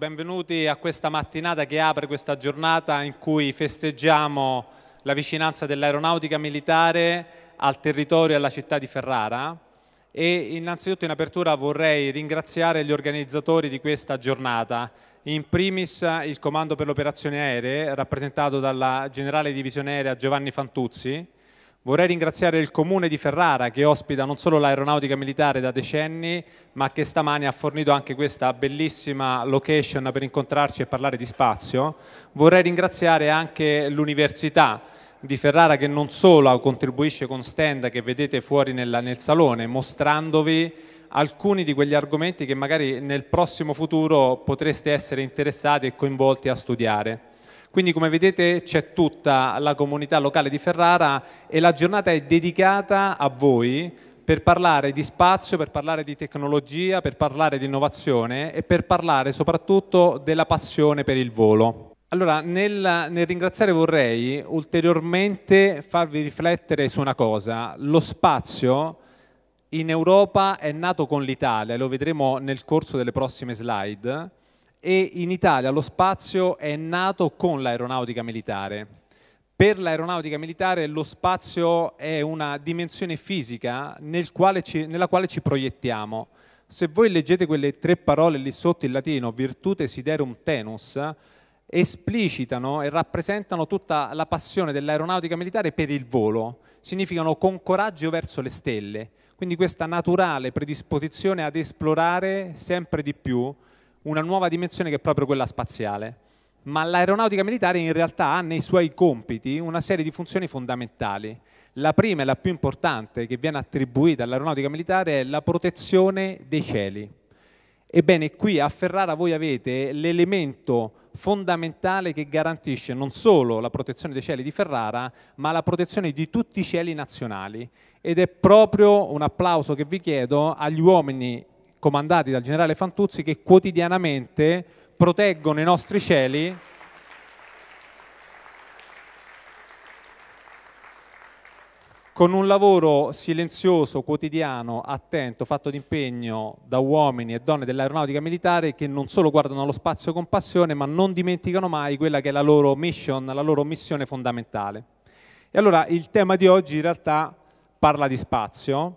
benvenuti a questa mattinata che apre questa giornata in cui festeggiamo la vicinanza dell'aeronautica militare al territorio e alla città di Ferrara e innanzitutto in apertura vorrei ringraziare gli organizzatori di questa giornata, in primis il Comando per le Operazioni Aeree rappresentato dalla Generale Divisione Aerea Giovanni Fantuzzi, Vorrei ringraziare il Comune di Ferrara che ospita non solo l'aeronautica militare da decenni, ma che stamani ha fornito anche questa bellissima location per incontrarci e parlare di spazio. Vorrei ringraziare anche l'Università di Ferrara che non solo contribuisce con stand che vedete fuori nel, nel salone, mostrandovi alcuni di quegli argomenti che magari nel prossimo futuro potreste essere interessati e coinvolti a studiare. Quindi come vedete c'è tutta la comunità locale di Ferrara e la giornata è dedicata a voi per parlare di spazio, per parlare di tecnologia, per parlare di innovazione e per parlare soprattutto della passione per il volo. Allora, nel, nel, ringraziare vorrei ulteriormente farvi riflettere su una cosa. Lo spazio in Europa è nato con l'Italia, lo vedremo nel corso delle prossime slide, e in Italia lo spazio è nato con l'aeronautica militare. Per l'aeronautica militare lo spazio è una dimensione fisica nel quale ci, nella quale ci proiettiamo. Se voi leggete quelle tre parole lì sotto in latino, virtute siderum tenus, esplicitano e rappresentano tutta la passione dell'aeronautica militare per il volo. Significano con coraggio verso le stelle. Quindi questa naturale predisposizione ad esplorare sempre di più una nuova dimensione che è proprio quella spaziale. Ma l'aeronautica militare in realtà ha nei suoi compiti una serie di funzioni fondamentali. La prima e la più importante che viene attribuita all'aeronautica militare è la protezione dei cieli. Ebbene, qui a Ferrara voi avete l'elemento fondamentale che garantisce non solo la protezione dei cieli di Ferrara, ma la protezione di tutti i cieli nazionali. Ed è proprio un applauso che vi chiedo agli uomini comandati dal generale Fantuzzi, che quotidianamente proteggono i nostri cieli con un lavoro silenzioso, quotidiano, attento, fatto di impegno da uomini e donne dell'aeronautica militare che non solo guardano lo spazio con passione, ma non dimenticano mai quella che è la loro mission, la loro missione fondamentale. E allora il tema di oggi in realtà parla di spazio,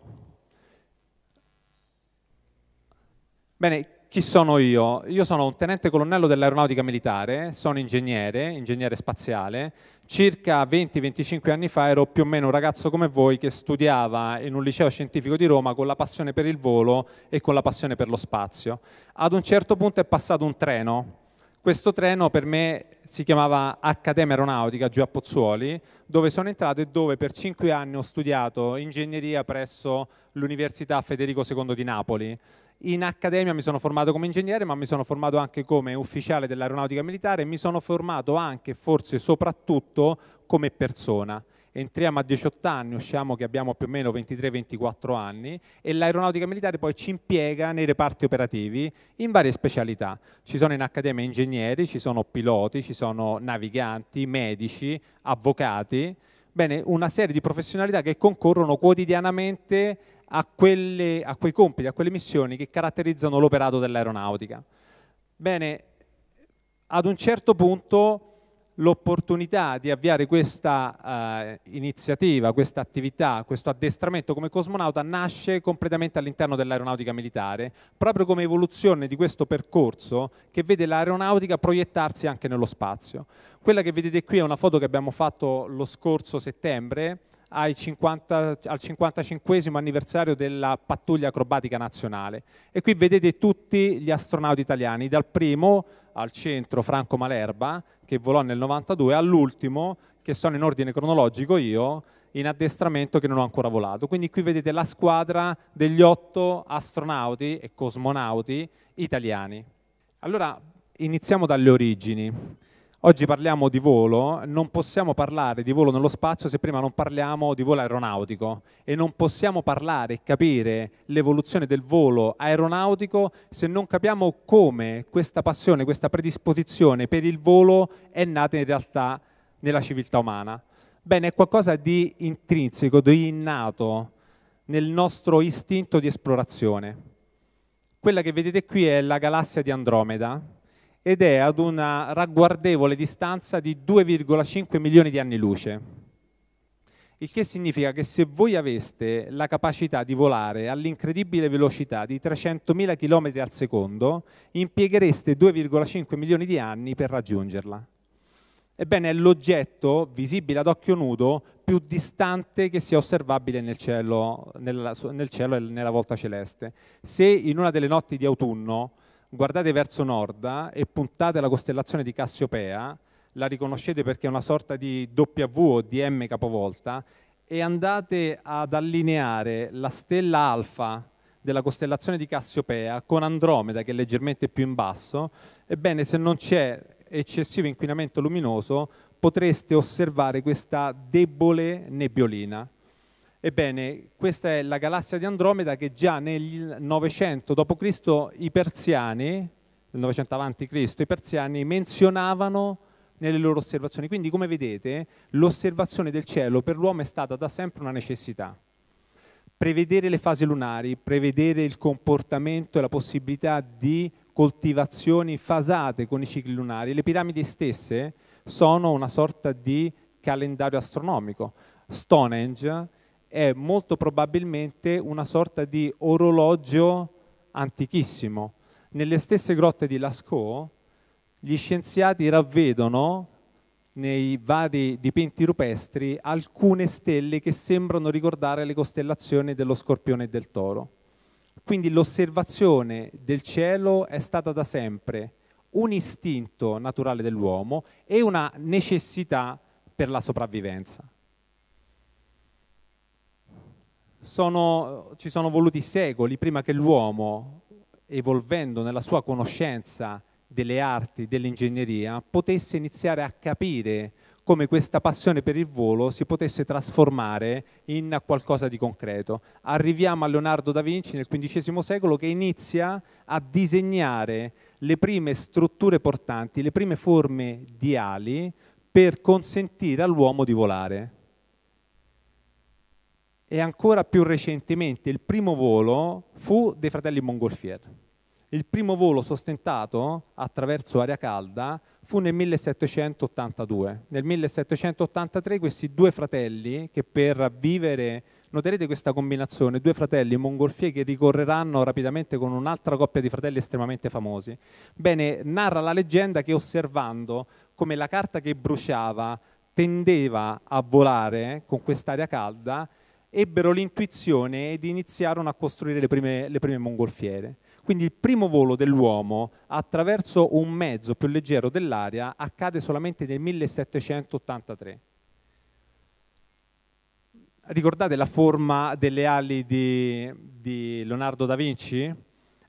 Bene, chi sono io? Io sono un tenente colonnello dell'aeronautica militare, sono ingegnere, ingegnere spaziale. Circa 20-25 anni fa ero più o meno un ragazzo come voi che studiava in un liceo scientifico di Roma con la passione per il volo e con la passione per lo spazio. Ad un certo punto è passato un treno. Questo treno per me si chiamava Accademia Aeronautica giù a Pozzuoli, dove sono entrato e dove per 5 anni ho studiato ingegneria presso l'Università Federico II di Napoli. In accademia mi sono formato come ingegnere, ma mi sono formato anche come ufficiale dell'aeronautica militare e mi sono formato anche, forse soprattutto, come persona. Entriamo a 18 anni, usciamo che abbiamo più o meno 23-24 anni e l'aeronautica militare poi ci impiega nei reparti operativi in varie specialità. Ci sono in accademia ingegneri, ci sono piloti, ci sono naviganti, medici, avvocati, bene, una serie di professionalità che concorrono quotidianamente a, quelle, a quei compiti, a quelle missioni che caratterizzano l'operato dell'aeronautica. Bene, ad un certo punto l'opportunità di avviare questa uh, iniziativa, questa attività, questo addestramento come cosmonauta nasce completamente all'interno dell'aeronautica militare, proprio come evoluzione di questo percorso che vede l'aeronautica proiettarsi anche nello spazio. Quella che vedete qui è una foto che abbiamo fatto lo scorso settembre, 50, al 55 anniversario della pattuglia acrobatica nazionale. E qui vedete tutti gli astronauti italiani, dal primo al centro Franco Malerba, che volò nel 92, all'ultimo, che sono in ordine cronologico io, in addestramento che non ho ancora volato. Quindi qui vedete la squadra degli otto astronauti e cosmonauti italiani. Allora, iniziamo dalle origini. Oggi parliamo di volo, non possiamo parlare di volo nello spazio se prima non parliamo di volo aeronautico e non possiamo parlare e capire l'evoluzione del volo aeronautico se non capiamo come questa passione, questa predisposizione per il volo è nata in realtà nella civiltà umana. Bene, è qualcosa di intrinseco, di innato nel nostro istinto di esplorazione. Quella che vedete qui è la galassia di Andromeda, ed è ad una ragguardevole distanza di 2,5 milioni di anni luce. Il che significa che se voi aveste la capacità di volare all'incredibile velocità di 300.000 km al secondo, impieghereste 2,5 milioni di anni per raggiungerla. Ebbene, è l'oggetto visibile ad occhio nudo più distante che sia osservabile nel cielo, nel, nel cielo e nella volta celeste. Se in una delle notti di autunno guardate verso nord eh, e puntate la costellazione di Cassiopea, la riconoscete perché è una sorta di W o di M capovolta, e andate ad allineare la stella alfa della costellazione di Cassiopea con Andromeda che è leggermente più in basso, ebbene se non c'è eccessivo inquinamento luminoso potreste osservare questa debole nebbiolina. Ebbene, questa è la galassia di Andromeda che già nel 900 d.C. i persiani, nel 900 avanti Cristo, i persiani menzionavano nelle loro osservazioni. Quindi, come vedete, l'osservazione del cielo per l'uomo è stata da sempre una necessità. Prevedere le fasi lunari, prevedere il comportamento e la possibilità di coltivazioni fasate con i cicli lunari. Le piramidi stesse sono una sorta di calendario astronomico. Stonehenge è molto probabilmente una sorta di orologio antichissimo. Nelle stesse grotte di Lascaux gli scienziati ravvedono nei vari dipinti rupestri alcune stelle che sembrano ricordare le costellazioni dello Scorpione e del Toro. Quindi l'osservazione del cielo è stata da sempre un istinto naturale dell'uomo e una necessità per la sopravvivenza. sono, ci sono voluti secoli prima che l'uomo, evolvendo nella sua conoscenza delle arti, dell'ingegneria, potesse iniziare a capire come questa passione per il volo si potesse trasformare in qualcosa di concreto. Arriviamo a Leonardo da Vinci nel XV secolo che inizia a disegnare le prime strutture portanti, le prime forme di ali per consentire all'uomo di volare e ancora più recentemente il primo volo fu dei fratelli Montgolfier. Il primo volo sostentato attraverso aria calda fu nel 1782. Nel 1783 questi due fratelli, che per vivere, noterete questa combinazione, due fratelli mongolfieri che ricorreranno rapidamente con un'altra coppia di fratelli estremamente famosi. Bene, narra la leggenda che osservando come la carta che bruciava tendeva a volare con quest'aria calda, ebbero l'intuizione ed iniziarono a costruire le prime, le prime mongolfiere. Quindi il primo volo dell'uomo attraverso un mezzo più leggero dell'aria accade solamente nel 1783. Ricordate la forma delle ali di, di Leonardo da Vinci?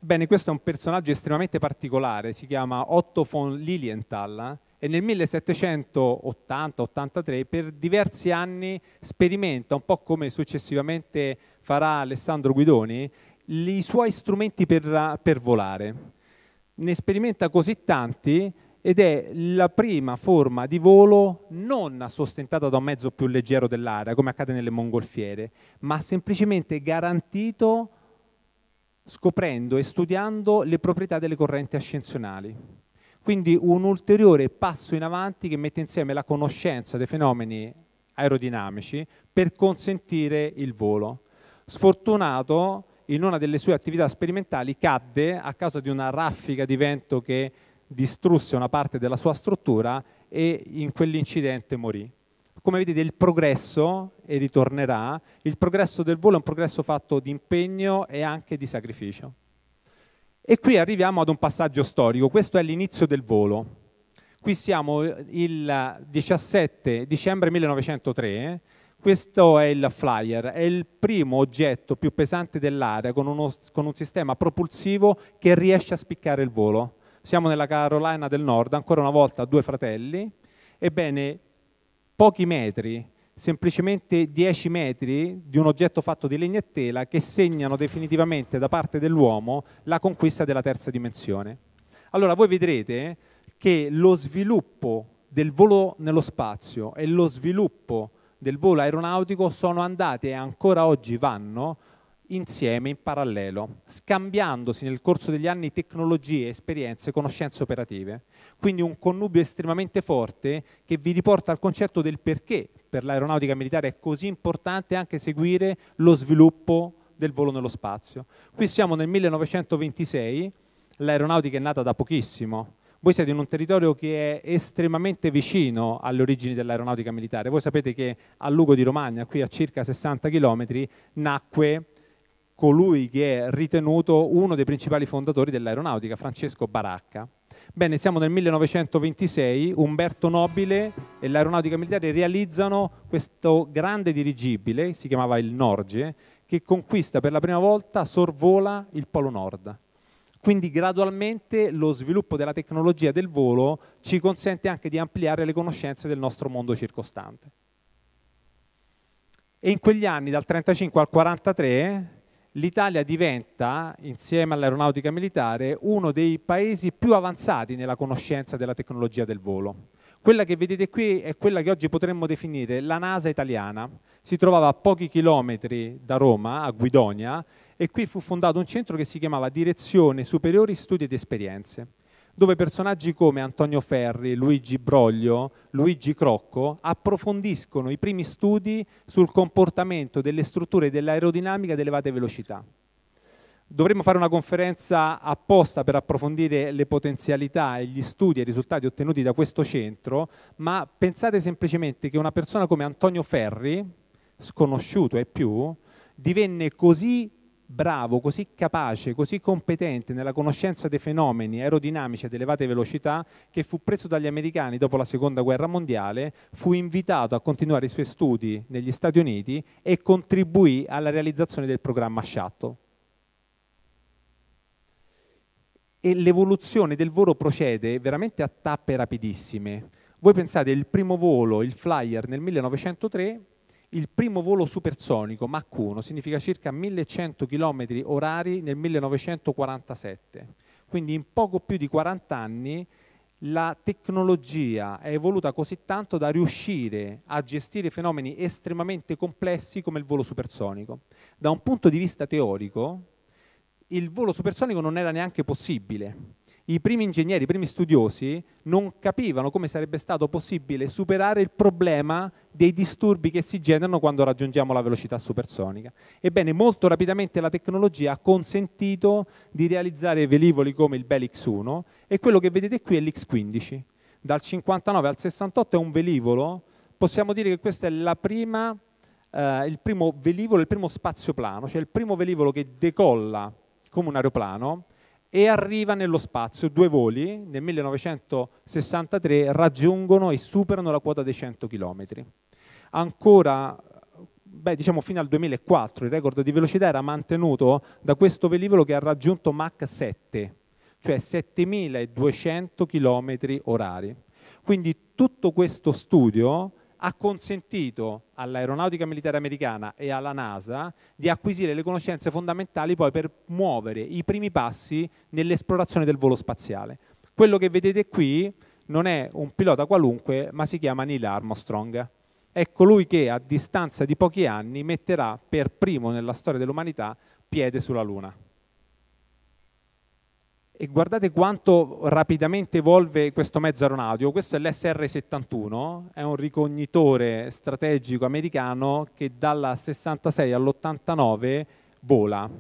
Bene, questo è un personaggio estremamente particolare, si chiama Otto von Lilienthal e nel 1780-83 per diversi anni sperimenta, un po' come successivamente farà Alessandro Guidoni, i suoi strumenti per, per volare. Ne sperimenta così tanti ed è la prima forma di volo non sostentata da un mezzo più leggero dell'aria, come accade nelle mongolfiere, ma semplicemente garantito scoprendo e studiando le proprietà delle correnti ascensionali. Quindi un ulteriore passo in avanti che mette insieme la conoscenza dei fenomeni aerodinamici per consentire il volo. Sfortunato, in una delle sue attività sperimentali cadde a causa di una raffica di vento che distrusse una parte della sua struttura e in quell'incidente morì. Come vedete il progresso, e ritornerà, il progresso del volo è un progresso fatto di impegno e anche di sacrificio. E qui arriviamo ad un passaggio storico, questo è l'inizio del volo. Qui siamo eh, il 17 dicembre 1903, questo è il Flyer, è il primo oggetto più pesante dell'area con, uno, con un sistema propulsivo che riesce a spiccare il volo. Siamo nella Carolina del Nord, ancora una volta due fratelli, ebbene pochi metri semplicemente 10 metri di un oggetto fatto di legna e tela che segnano definitivamente da parte dell'uomo la conquista della terza dimensione. Allora voi vedrete che lo sviluppo del volo nello spazio e lo sviluppo del volo aeronautico sono andate e ancora oggi vanno insieme, in parallelo, scambiandosi nel corso degli anni tecnologie, esperienze, conoscenze operative. Quindi un connubio estremamente forte che vi riporta al concetto del perché per l'aeronautica militare è così importante anche seguire lo sviluppo del volo nello spazio. Qui siamo nel 1926, l'aeronautica è nata da pochissimo, voi siete in un territorio che è estremamente vicino alle origini dell'aeronautica militare. Voi sapete che a Lugo di Romagna, qui a circa 60 km, nacque colui che è ritenuto uno dei principali fondatori dell'aeronautica, Francesco Baracca. Bene, siamo nel 1926, Umberto Nobile e l'aeronautica militare realizzano questo grande dirigibile, si chiamava il Norge, che conquista per la prima volta, sorvola il Polo Nord. Quindi gradualmente lo sviluppo della tecnologia del volo ci consente anche di ampliare le conoscenze del nostro mondo circostante. E in quegli anni, dal 1935 al 1943, l'Italia diventa, insieme all'aeronautica militare, uno dei paesi più avanzati nella conoscenza della tecnologia del volo. Quella che vedete qui è quella che oggi potremmo definire la NASA italiana. Si trovava a pochi chilometri da Roma, a Guidonia, e qui fu fondato un centro che si chiamava Direzione Superiori Studi ed Esperienze dove personaggi come Antonio Ferri, Luigi Broglio, Luigi Crocco approfondiscono i primi studi sul comportamento delle strutture dell'aerodinamica ad elevate velocità. Dovremmo fare una conferenza apposta per approfondire le potenzialità e gli studi e i risultati ottenuti da questo centro, ma pensate semplicemente che una persona come Antonio Ferri, sconosciuto e più, divenne così bravo, così capace, così competente nella conoscenza dei fenomeni aerodinamici ad elevate velocità che fu preso dagli americani dopo la seconda guerra mondiale, fu invitato a continuare i suoi studi negli Stati Uniti e contribuì alla realizzazione del programma Shuttle. E l'evoluzione del volo procede veramente a tappe rapidissime. Voi pensate, il primo volo, il Flyer, nel 1903 il primo volo supersonico, Mach 1, significa circa 1100 km orari nel 1947. Quindi in poco più di 40 anni la tecnologia è evoluta così tanto da riuscire a gestire fenomeni estremamente complessi come il volo supersonico. Da un punto di vista teorico, il volo supersonico non era neanche possibile, i primi ingegneri, i primi studiosi non capivano come sarebbe stato possibile superare il problema dei disturbi che si generano quando raggiungiamo la velocità supersonica. Ebbene, molto rapidamente la tecnologia ha consentito di realizzare velivoli come il Bell X1 e quello che vedete qui è l'X15. Dal 59 al 68 è un velivolo, possiamo dire che questo è prima, eh, il primo velivolo, il primo spazioplano, cioè il primo velivolo che decolla come un aeroplano, e arriva nello spazio. Due voli nel 1963 raggiungono e superano la quota dei 100 km. Ancora, beh, diciamo fino al 2004, il record di velocità era mantenuto da questo velivolo che ha raggiunto Mach 7, cioè 7200 km orari. Quindi tutto questo studio ha consentito all'aeronautica militare americana e alla NASA di acquisire le conoscenze fondamentali poi per muovere i primi passi nell'esplorazione del volo spaziale. Quello che vedete qui non è un pilota qualunque, ma si chiama Neil Armstrong. È colui che a distanza di pochi anni metterà per primo nella storia dell'umanità piede sulla Luna. E guardate quanto rapidamente evolve questo mezzo aeronautico. Questo è l'SR-71, è un ricognitore strategico americano che dalla 66 all'89 vola.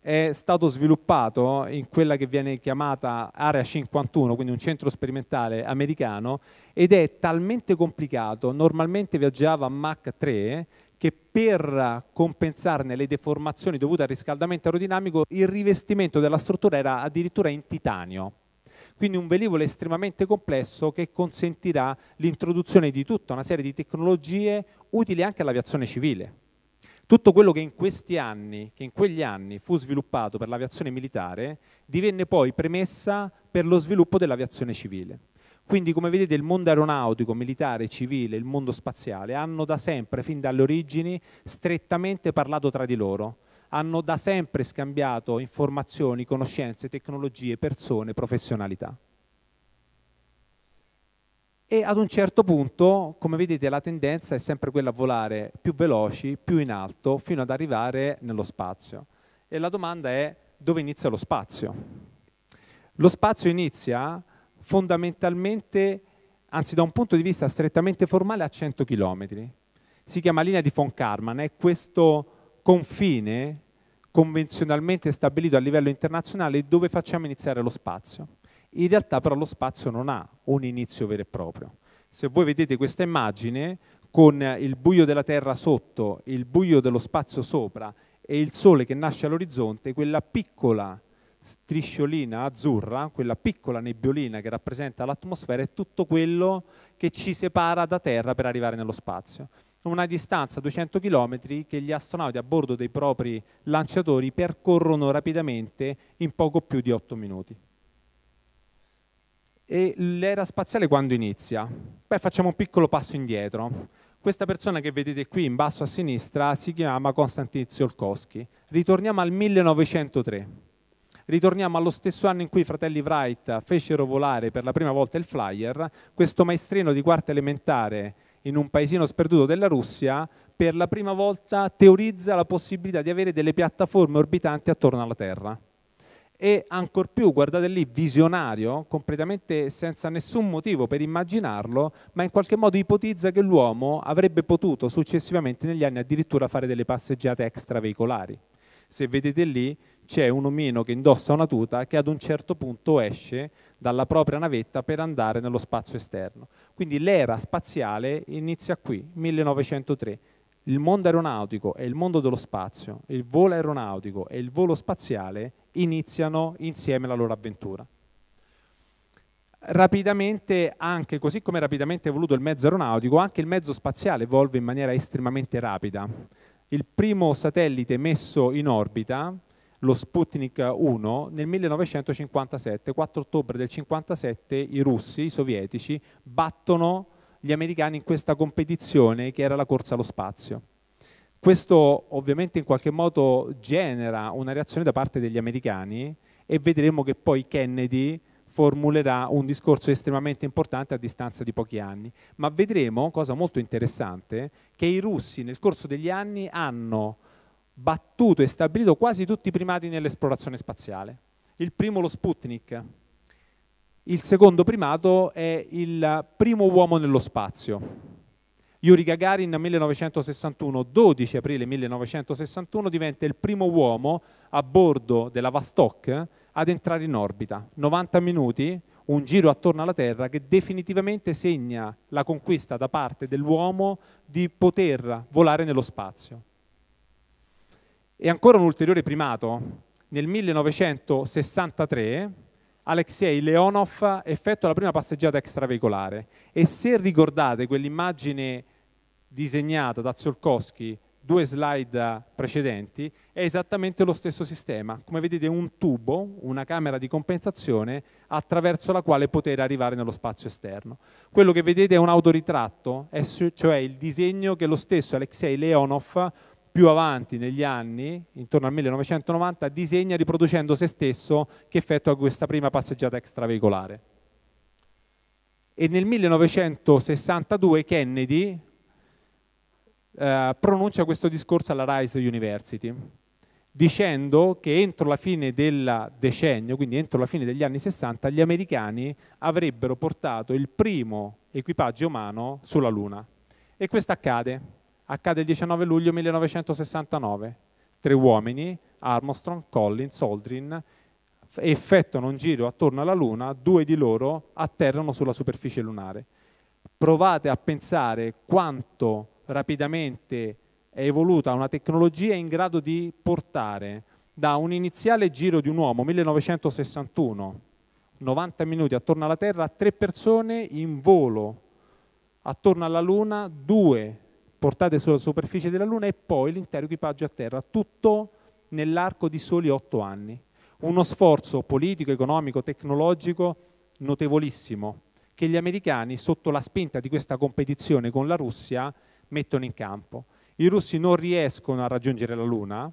È stato sviluppato in quella che viene chiamata Area 51, quindi un centro sperimentale americano, ed è talmente complicato, normalmente viaggiava a Mach 3, che per compensarne le deformazioni dovute al riscaldamento aerodinamico il rivestimento della struttura era addirittura in titanio. Quindi un velivolo estremamente complesso che consentirà l'introduzione di tutta una serie di tecnologie utili anche all'aviazione civile. Tutto quello che in questi anni, che in quegli anni fu sviluppato per l'aviazione militare, divenne poi premessa per lo sviluppo dell'aviazione civile. Quindi come vedete il mondo aeronautico, militare, civile, il mondo spaziale hanno da sempre, fin dalle origini, strettamente parlato tra di loro hanno da sempre scambiato informazioni, conoscenze, tecnologie, persone, professionalità. E ad un certo punto, come vedete, la tendenza è sempre quella a volare più veloci, più in alto, fino ad arrivare nello spazio. E la domanda è dove inizia lo spazio? Lo spazio inizia fondamentalmente, anzi da un punto di vista strettamente formale, a 100 km. Si chiama linea di von Karman, è questo confine convenzionalmente stabilito a livello internazionale dove facciamo iniziare lo spazio. In realtà però lo spazio non ha un inizio vero e proprio. Se voi vedete questa immagine, con il buio della Terra sotto, il buio dello spazio sopra e il Sole che nasce all'orizzonte, quella piccola strisciolina azzurra, quella piccola nebbiolina che rappresenta l'atmosfera, è tutto quello che ci separa da Terra per arrivare nello spazio. Una distanza 200 km che gli astronauti a bordo dei propri lanciatori percorrono rapidamente in poco più di 8 minuti. E l'era spaziale quando inizia? Beh, facciamo un piccolo passo indietro. Questa persona che vedete qui in basso a sinistra si chiama Konstantin Tsiolkovsky. Ritorniamo al 1903 ritorniamo allo stesso anno in cui i fratelli Wright fecero volare per la prima volta il Flyer, questo maestrino di quarta elementare in un paesino sperduto della Russia, per la prima volta teorizza la possibilità di avere delle piattaforme orbitanti attorno alla Terra. E ancor più, guardate lì, visionario, completamente senza nessun motivo per immaginarlo, ma in qualche modo ipotizza che l'uomo avrebbe potuto successivamente negli anni addirittura fare delle passeggiate extraveicolari. Se vedete lì c'è un omino che indossa una tuta che ad un certo punto esce dalla propria navetta per andare nello spazio esterno. Quindi l'era spaziale inizia qui, 1903. Il mondo aeronautico e il mondo dello spazio, il volo aeronautico e il volo spaziale iniziano insieme la loro avventura. Rapidamente, anche così come rapidamente è evoluto il mezzo aeronautico, anche il mezzo spaziale evolve in maniera estremamente rapida. Il primo satellite messo in orbita lo Sputnik 1 nel 1957, 4 ottobre del 1957 i russi, i sovietici, battono gli americani in questa competizione che era la corsa allo spazio. Questo ovviamente in qualche modo genera una reazione da parte degli americani e vedremo che poi Kennedy formulerà un discorso estremamente importante a distanza di pochi anni. Ma vedremo, cosa molto interessante, che i russi nel corso degli anni hanno battuto e stabilito quasi tutti i primati nell'esplorazione spaziale. Il primo lo Sputnik, il secondo primato è il primo uomo nello spazio. Yuri Gagarin 1961, 12 aprile 1961, diventa il primo uomo a bordo della Vostok ad entrare in orbita. 90 minuti, un giro attorno alla Terra che definitivamente segna la conquista da parte dell'uomo di poter volare nello spazio. E ancora un ulteriore primato. Nel 1963 Alexei Leonov effettua la prima passeggiata extraveicolare e se ricordate quell'immagine disegnata da Tsiolkovsky due slide precedenti, è esattamente lo stesso sistema. Come vedete un tubo, una camera di compensazione attraverso la quale poter arrivare nello spazio esterno. Quello che vedete è un autoritratto, cioè il disegno che lo stesso Alexei Leonov più avanti negli anni, intorno al 1990, disegna riproducendo se stesso che effettua questa prima passeggiata extraveicolare. E nel 1962 Kennedy eh, pronuncia questo discorso alla Rice University, dicendo che entro la fine del decennio, quindi entro la fine degli anni 60, gli americani avrebbero portato il primo equipaggio umano sulla Luna. E questo accade accade il 19 luglio 1969. Tre uomini, Armstrong, Collins, Aldrin, effettuano un giro attorno alla Luna, due di loro atterrano sulla superficie lunare. Provate a pensare quanto rapidamente è evoluta una tecnologia in grado di portare da un iniziale giro di un uomo, 1961, 90 minuti attorno alla Terra, a tre persone in volo attorno alla Luna, due portate sulla superficie della Luna e poi l'intero equipaggio a terra, tutto nell'arco di soli otto anni. Uno sforzo politico, economico, tecnologico notevolissimo che gli americani, sotto la spinta di questa competizione con la Russia, mettono in campo. I russi non riescono a raggiungere la Luna,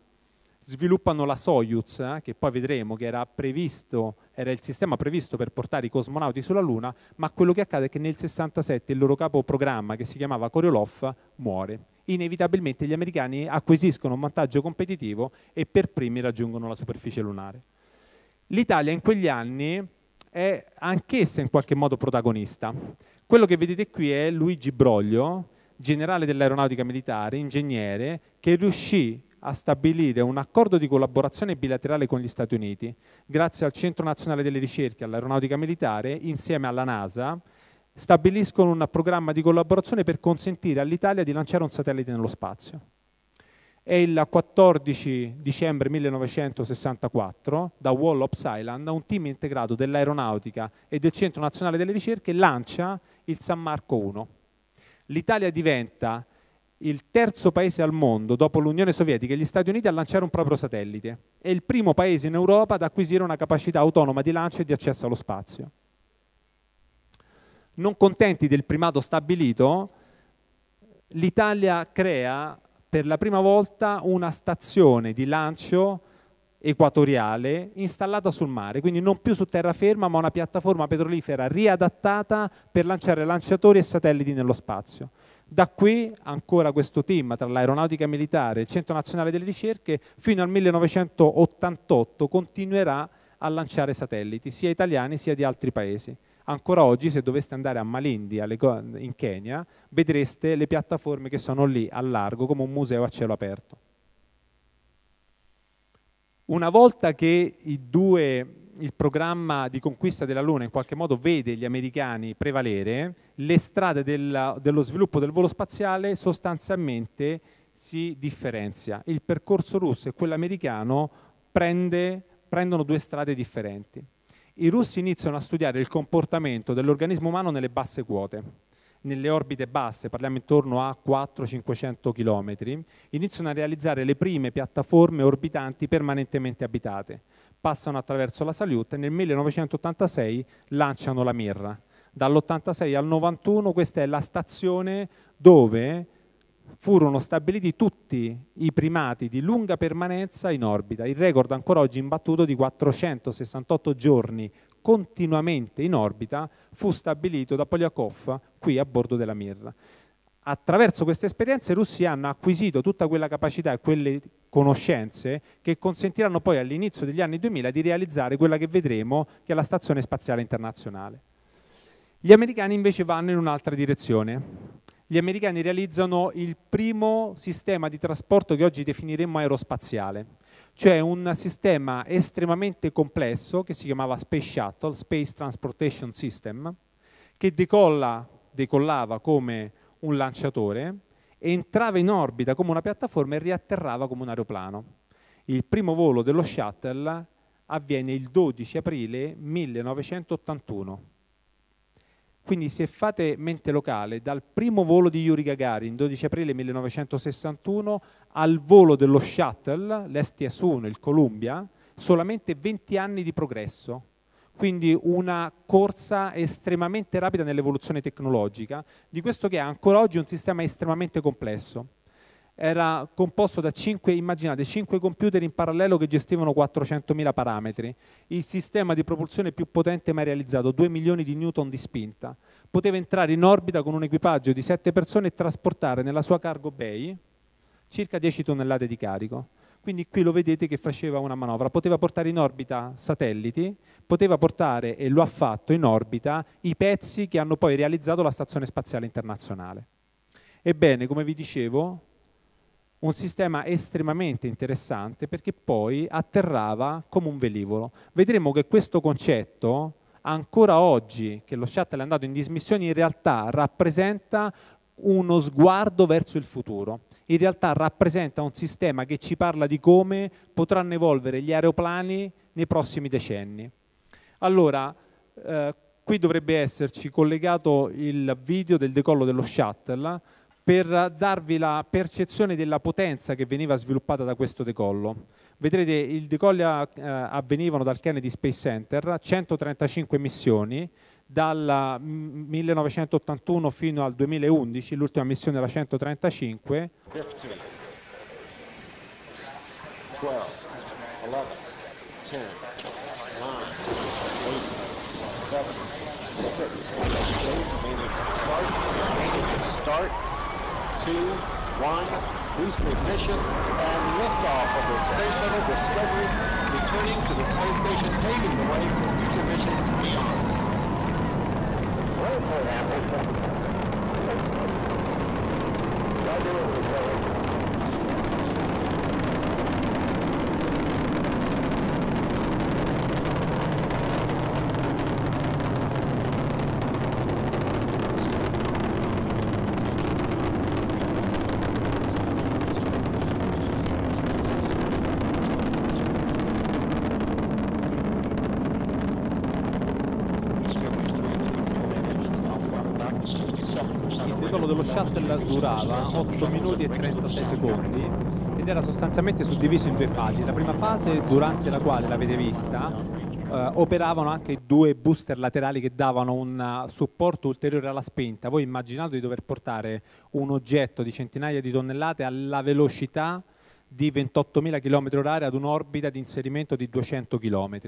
sviluppano la Soyuz, eh, che poi vedremo che era previsto, era il sistema previsto per portare i cosmonauti sulla Luna, ma quello che accade è che nel 67 il loro capo programma, che si chiamava Korolev, muore. Inevitabilmente gli americani acquisiscono un vantaggio competitivo e per primi raggiungono la superficie lunare. L'Italia in quegli anni è anch'essa in qualche modo protagonista. Quello che vedete qui è Luigi Broglio, generale dell'aeronautica militare, ingegnere, che riuscì a stabilire un accordo di collaborazione bilaterale con gli Stati Uniti, grazie al Centro Nazionale delle Ricerche e all'Aeronautica Militare, insieme alla NASA, stabiliscono un programma di collaborazione per consentire all'Italia di lanciare un satellite nello spazio. È il 14 dicembre 1964, da Wallops Island, un team integrato dell'aeronautica e del Centro Nazionale delle Ricerche lancia il San Marco 1. L'Italia diventa il terzo paese al mondo, dopo l'Unione Sovietica e gli Stati Uniti, a lanciare un proprio satellite. È il primo paese in Europa ad acquisire una capacità autonoma di lancio e di accesso allo spazio. Non contenti del primato stabilito, l'Italia crea per la prima volta una stazione di lancio equatoriale installata sul mare, quindi non più su terraferma ma una piattaforma petrolifera riadattata per lanciare lanciatori e satelliti nello spazio. Da qui ancora questo team tra l'aeronautica militare e il Centro Nazionale delle Ricerche fino al 1988 continuerà a lanciare satelliti, sia italiani sia di altri paesi. Ancora oggi, se doveste andare a Malindi, in Kenya, vedreste le piattaforme che sono lì a largo come un museo a cielo aperto. Una volta che due, il programma di conquista della Luna in qualche modo vede gli americani prevalere, le strade della, dello sviluppo del volo spaziale sostanzialmente si differenzia. Il percorso russo e quello americano prende, prendono due strade differenti. I russi iniziano a studiare il comportamento dell'organismo umano nelle basse quote nelle orbite basse, parliamo intorno a 400-500 km, iniziano a realizzare le prime piattaforme orbitanti permanentemente abitate. Passano attraverso la Salute e nel 1986 lanciano la Mirra. Dall'86 al 91 questa è la stazione dove furono stabiliti tutti i primati di lunga permanenza in orbita, il record ancora oggi imbattuto di 468 giorni continuamente in orbita fu stabilito da Polyakov qui a bordo della Mir. Attraverso queste esperienze i russi hanno acquisito tutta quella capacità e quelle conoscenze che consentiranno poi all'inizio degli anni 2000 di realizzare quella che vedremo che è la Stazione Spaziale Internazionale. Gli americani invece vanno in un'altra direzione. Gli americani realizzano il primo sistema di trasporto che oggi definiremmo aerospaziale cioè un sistema estremamente complesso che si chiamava Space Shuttle, Space Transportation System, che decolla, decollava come un lanciatore, entrava in orbita come una piattaforma e riatterrava come un aeroplano. Il primo volo dello shuttle avviene il 12 aprile 1981 quindi se fate mente locale, dal primo volo di Yuri Gagarin, 12 aprile 1961, al volo dello shuttle, l'STS-1, il Columbia, solamente 20 anni di progresso. Quindi una corsa estremamente rapida nell'evoluzione tecnologica, di questo che è ancora oggi un sistema estremamente complesso era composto da cinque, immaginate, cinque computer in parallelo che gestivano 400.000 parametri. Il sistema di propulsione più potente mai realizzato, 2 milioni di newton di spinta. Poteva entrare in orbita con un equipaggio di 7 persone e trasportare nella sua cargo bay circa 10 tonnellate di carico. Quindi qui lo vedete che faceva una manovra. Poteva portare in orbita satelliti, poteva portare, e lo ha fatto, in orbita i pezzi che hanno poi realizzato la Stazione Spaziale Internazionale. Ebbene, come vi dicevo, un sistema estremamente interessante perché poi atterrava come un velivolo. Vedremo che questo concetto, ancora oggi che lo shuttle è andato in dismissione, in realtà rappresenta uno sguardo verso il futuro. In realtà rappresenta un sistema che ci parla di come potranno evolvere gli aeroplani nei prossimi decenni. Allora, eh, qui dovrebbe esserci collegato il video del decollo dello shuttle per darvi la percezione della potenza che veniva sviluppata da questo decollo. Vedrete il decollo eh, avvenivano dal Kennedy Space Center, 135 missioni, dal 1981 fino al 2011, l'ultima missione era 135. 15, 12, 11, 10, 9, 8, 7, 6, 8, start. two, one, boost ignition, and liftoff of the Space Shuttle Discovery, returning to the space station, paving the way for future missions beyond. Well, for Roger, volo dello shuttle durava 8 minuti e 36 secondi ed era sostanzialmente suddiviso in due fasi. La prima fase, durante la quale l'avete vista, eh, operavano anche due booster laterali che davano un eh, supporto ulteriore alla spinta. Voi immaginate di dover portare un oggetto di centinaia di tonnellate alla velocità di 28.000 km h ad un'orbita di inserimento di 200 km.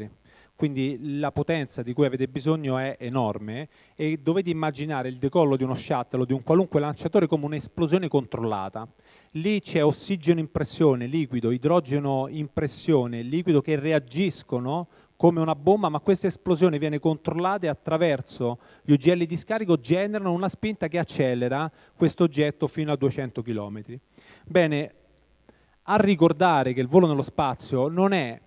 Quindi la potenza di cui avete bisogno è enorme e dovete immaginare il decollo di uno shuttle o di un qualunque lanciatore come un'esplosione controllata. Lì c'è ossigeno in pressione, liquido, idrogeno in pressione, liquido che reagiscono come una bomba, ma questa esplosione viene controllata e attraverso gli ugelli di scarico generano una spinta che accelera questo oggetto fino a 200 km. Bene, a ricordare che il volo nello spazio non è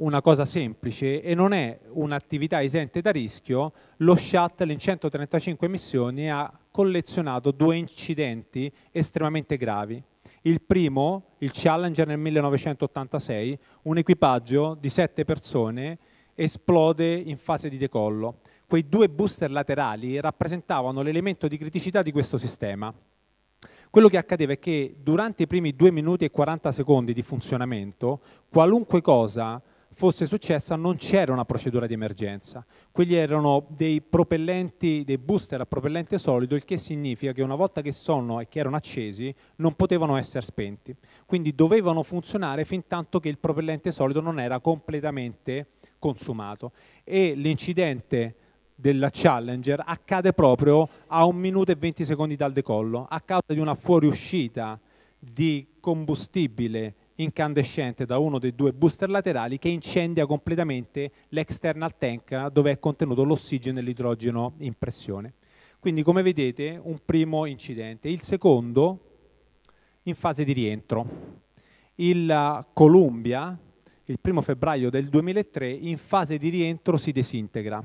una cosa semplice e non è un'attività esente da rischio, lo shuttle in 135 missioni ha collezionato due incidenti estremamente gravi. Il primo, il Challenger nel 1986, un equipaggio di sette persone esplode in fase di decollo. Quei due booster laterali rappresentavano l'elemento di criticità di questo sistema. Quello che accadeva è che durante i primi 2 minuti e 40 secondi di funzionamento, qualunque cosa fosse successa non c'era una procedura di emergenza. Quelli erano dei propellenti, dei booster a propellente solido, il che significa che una volta che sono e che erano accesi non potevano essere spenti. Quindi dovevano funzionare fin tanto che il propellente solido non era completamente consumato. E l'incidente della Challenger accade proprio a un minuto e 20 secondi dal decollo, a causa di una fuoriuscita di combustibile incandescente da uno dei due booster laterali che incendia completamente l'external tank dove è contenuto l'ossigeno e l'idrogeno in pressione. Quindi come vedete un primo incidente, il secondo in fase di rientro. Il Columbia il primo febbraio del 2003 in fase di rientro si disintegra.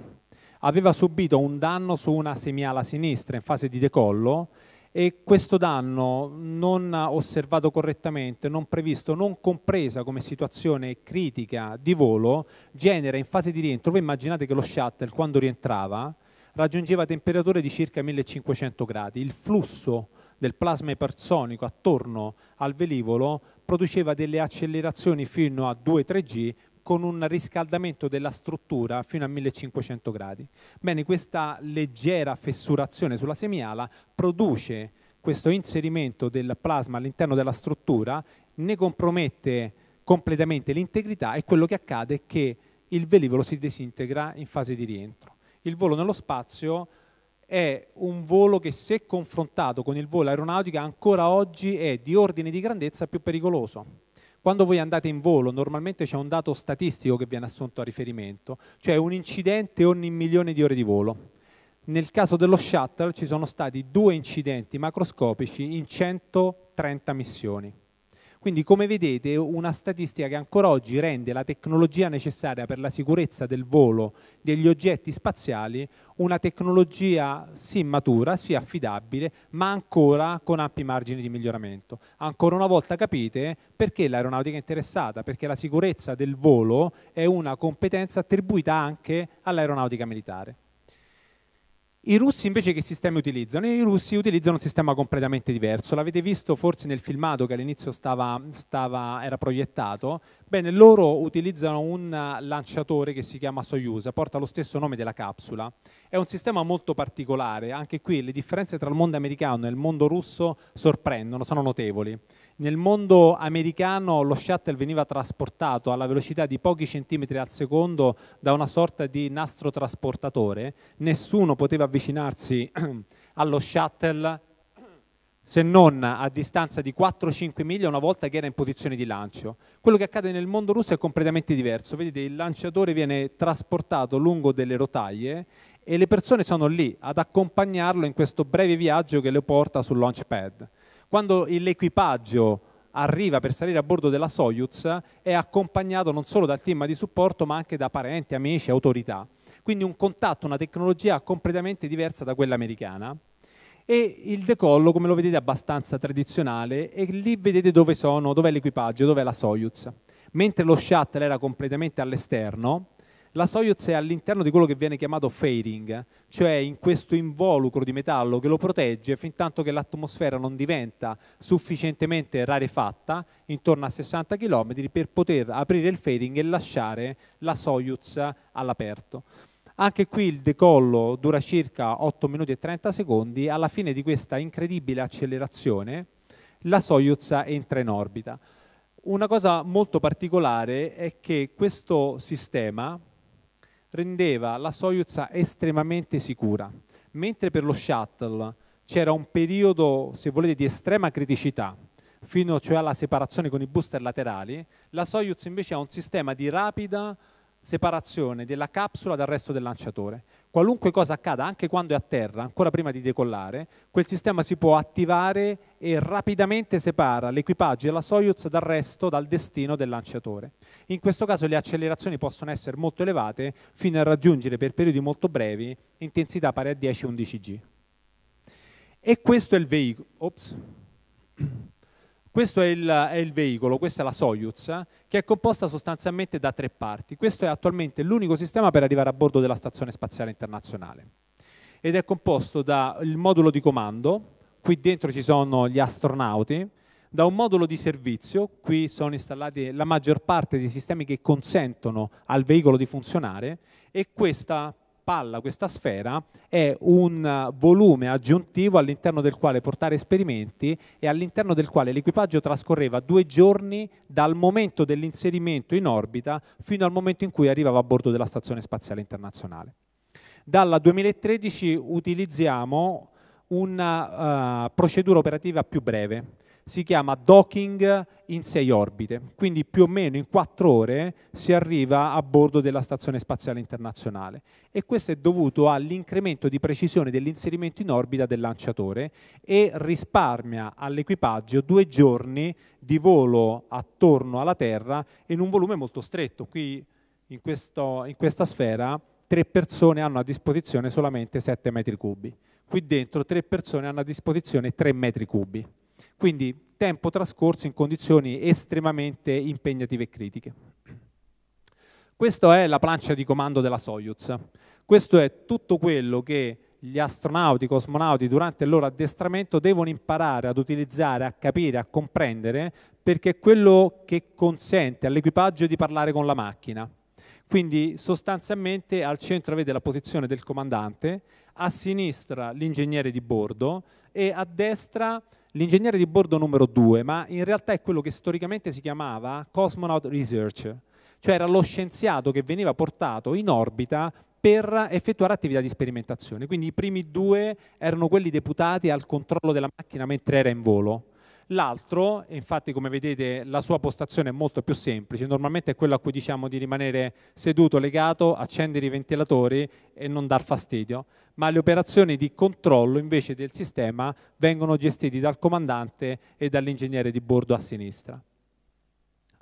Aveva subito un danno su una semiala sinistra in fase di decollo e questo danno non osservato correttamente, non previsto, non compresa come situazione critica di volo, genera in fase di rientro, voi immaginate che lo shuttle quando rientrava raggiungeva temperature di circa 1500 gradi, il flusso del plasma ipersonico attorno al velivolo produceva delle accelerazioni fino a 2-3 G con un riscaldamento della struttura fino a 1500 gradi. Bene, questa leggera fessurazione sulla semiala produce questo inserimento del plasma all'interno della struttura, ne compromette completamente l'integrità e quello che accade è che il velivolo si disintegra in fase di rientro. Il volo nello spazio è un volo che se confrontato con il volo aeronautica ancora oggi è di ordine di grandezza più pericoloso quando voi andate in volo, normalmente c'è un dato statistico che viene assunto a riferimento, cioè un incidente ogni milione di ore di volo. Nel caso dello shuttle ci sono stati due incidenti macroscopici in 130 missioni. Quindi come vedete una statistica che ancora oggi rende la tecnologia necessaria per la sicurezza del volo degli oggetti spaziali una tecnologia sì matura, sì affidabile, ma ancora con ampi margini di miglioramento. Ancora una volta capite perché l'aeronautica è interessata, perché la sicurezza del volo è una competenza attribuita anche all'aeronautica militare. I russi invece che sistemi utilizzano? I russi utilizzano un sistema completamente diverso. L'avete visto forse nel filmato che all'inizio stava, stava, era proiettato, Bene, loro utilizzano un lanciatore che si chiama Soyuz, porta lo stesso nome della capsula. È un sistema molto particolare, anche qui le differenze tra il mondo americano e il mondo russo sorprendono, sono notevoli. Nel mondo americano lo shuttle veniva trasportato alla velocità di pochi centimetri al secondo da una sorta di nastro trasportatore, nessuno poteva avvicinarsi allo shuttle se non a distanza di 4-5 miglia una volta che era in posizione di lancio. Quello che accade nel mondo russo è completamente diverso, vedete il lanciatore viene trasportato lungo delle rotaie e le persone sono lì ad accompagnarlo in questo breve viaggio che lo porta sul launchpad. Quando l'equipaggio arriva per salire a bordo della Soyuz è accompagnato non solo dal team di supporto ma anche da parenti, amici, autorità. Quindi un contatto, una tecnologia completamente diversa da quella americana e il decollo come lo vedete è abbastanza tradizionale e lì vedete dove sono, dov'è l'equipaggio, dov'è la Soyuz. Mentre lo shuttle era completamente all'esterno, la Soyuz è all'interno di quello che viene chiamato fairing, cioè in questo involucro di metallo che lo protegge fin tanto che l'atmosfera non diventa sufficientemente rarefatta, intorno a 60 km, per poter aprire il fairing e lasciare la Soyuz all'aperto. Anche qui il decollo dura circa 8 minuti e 30 secondi, alla fine di questa incredibile accelerazione la Soyuz entra in orbita. Una cosa molto particolare è che questo sistema rendeva la Soyuz estremamente sicura, mentre per lo shuttle c'era un periodo, se volete, di estrema criticità, fino cioè alla separazione con i booster laterali, la Soyuz invece ha un sistema di rapida separazione della capsula dal resto del lanciatore. Qualunque cosa accada, anche quando è a terra, ancora prima di decollare, quel sistema si può attivare e rapidamente separa l'equipaggio della Soyuz dal resto, dal destino del lanciatore. In questo caso le accelerazioni possono essere molto elevate fino a raggiungere per periodi molto brevi intensità pari a 10-11 G. E questo è il veicolo. Questo è il, è il, veicolo, questa è la Soyuz, che è composta sostanzialmente da tre parti. Questo è attualmente l'unico sistema per arrivare a bordo della Stazione Spaziale Internazionale. Ed è composto dal modulo di comando, qui dentro ci sono gli astronauti, da un modulo di servizio, qui sono installati la maggior parte dei sistemi che consentono al veicolo di funzionare, e questa palla, questa sfera, è un volume aggiuntivo all'interno del quale portare esperimenti e all'interno del quale l'equipaggio trascorreva due giorni dal momento dell'inserimento in orbita fino al momento in cui arrivava a bordo della Stazione Spaziale Internazionale. Dalla 2013 utilizziamo una uh, procedura operativa più breve, si chiama docking in sei orbite, quindi più o meno in quattro ore si arriva a bordo della Stazione Spaziale Internazionale e questo è dovuto all'incremento di precisione dell'inserimento in orbita del lanciatore e risparmia all'equipaggio due giorni di volo attorno alla Terra in un volume molto stretto. Qui in, questo, in questa sfera tre persone hanno a disposizione solamente 7 metri cubi. Qui dentro tre persone hanno a disposizione 3 metri cubi. Quindi tempo trascorso in condizioni estremamente impegnative e critiche. Questa è la plancia di comando della Soyuz. Questo è tutto quello che gli astronauti, i cosmonauti durante il loro addestramento devono imparare ad utilizzare, a capire, a comprendere, perché è quello che consente all'equipaggio di parlare con la macchina. Quindi sostanzialmente al centro avete la posizione del comandante, a sinistra l'ingegnere di bordo e a destra l'ingegnere di bordo numero 2, ma in realtà è quello che storicamente si chiamava cosmonaut researcher, cioè era lo scienziato che veniva portato in orbita per effettuare attività di sperimentazione. Quindi i primi due erano quelli deputati al controllo della macchina mentre era in volo L'altro, infatti come vedete la sua postazione è molto più semplice, normalmente è quello a cui diciamo di rimanere seduto, legato, accendere i ventilatori e non dar fastidio, ma le operazioni di controllo invece del sistema vengono gestite dal comandante e dall'ingegnere di bordo a sinistra.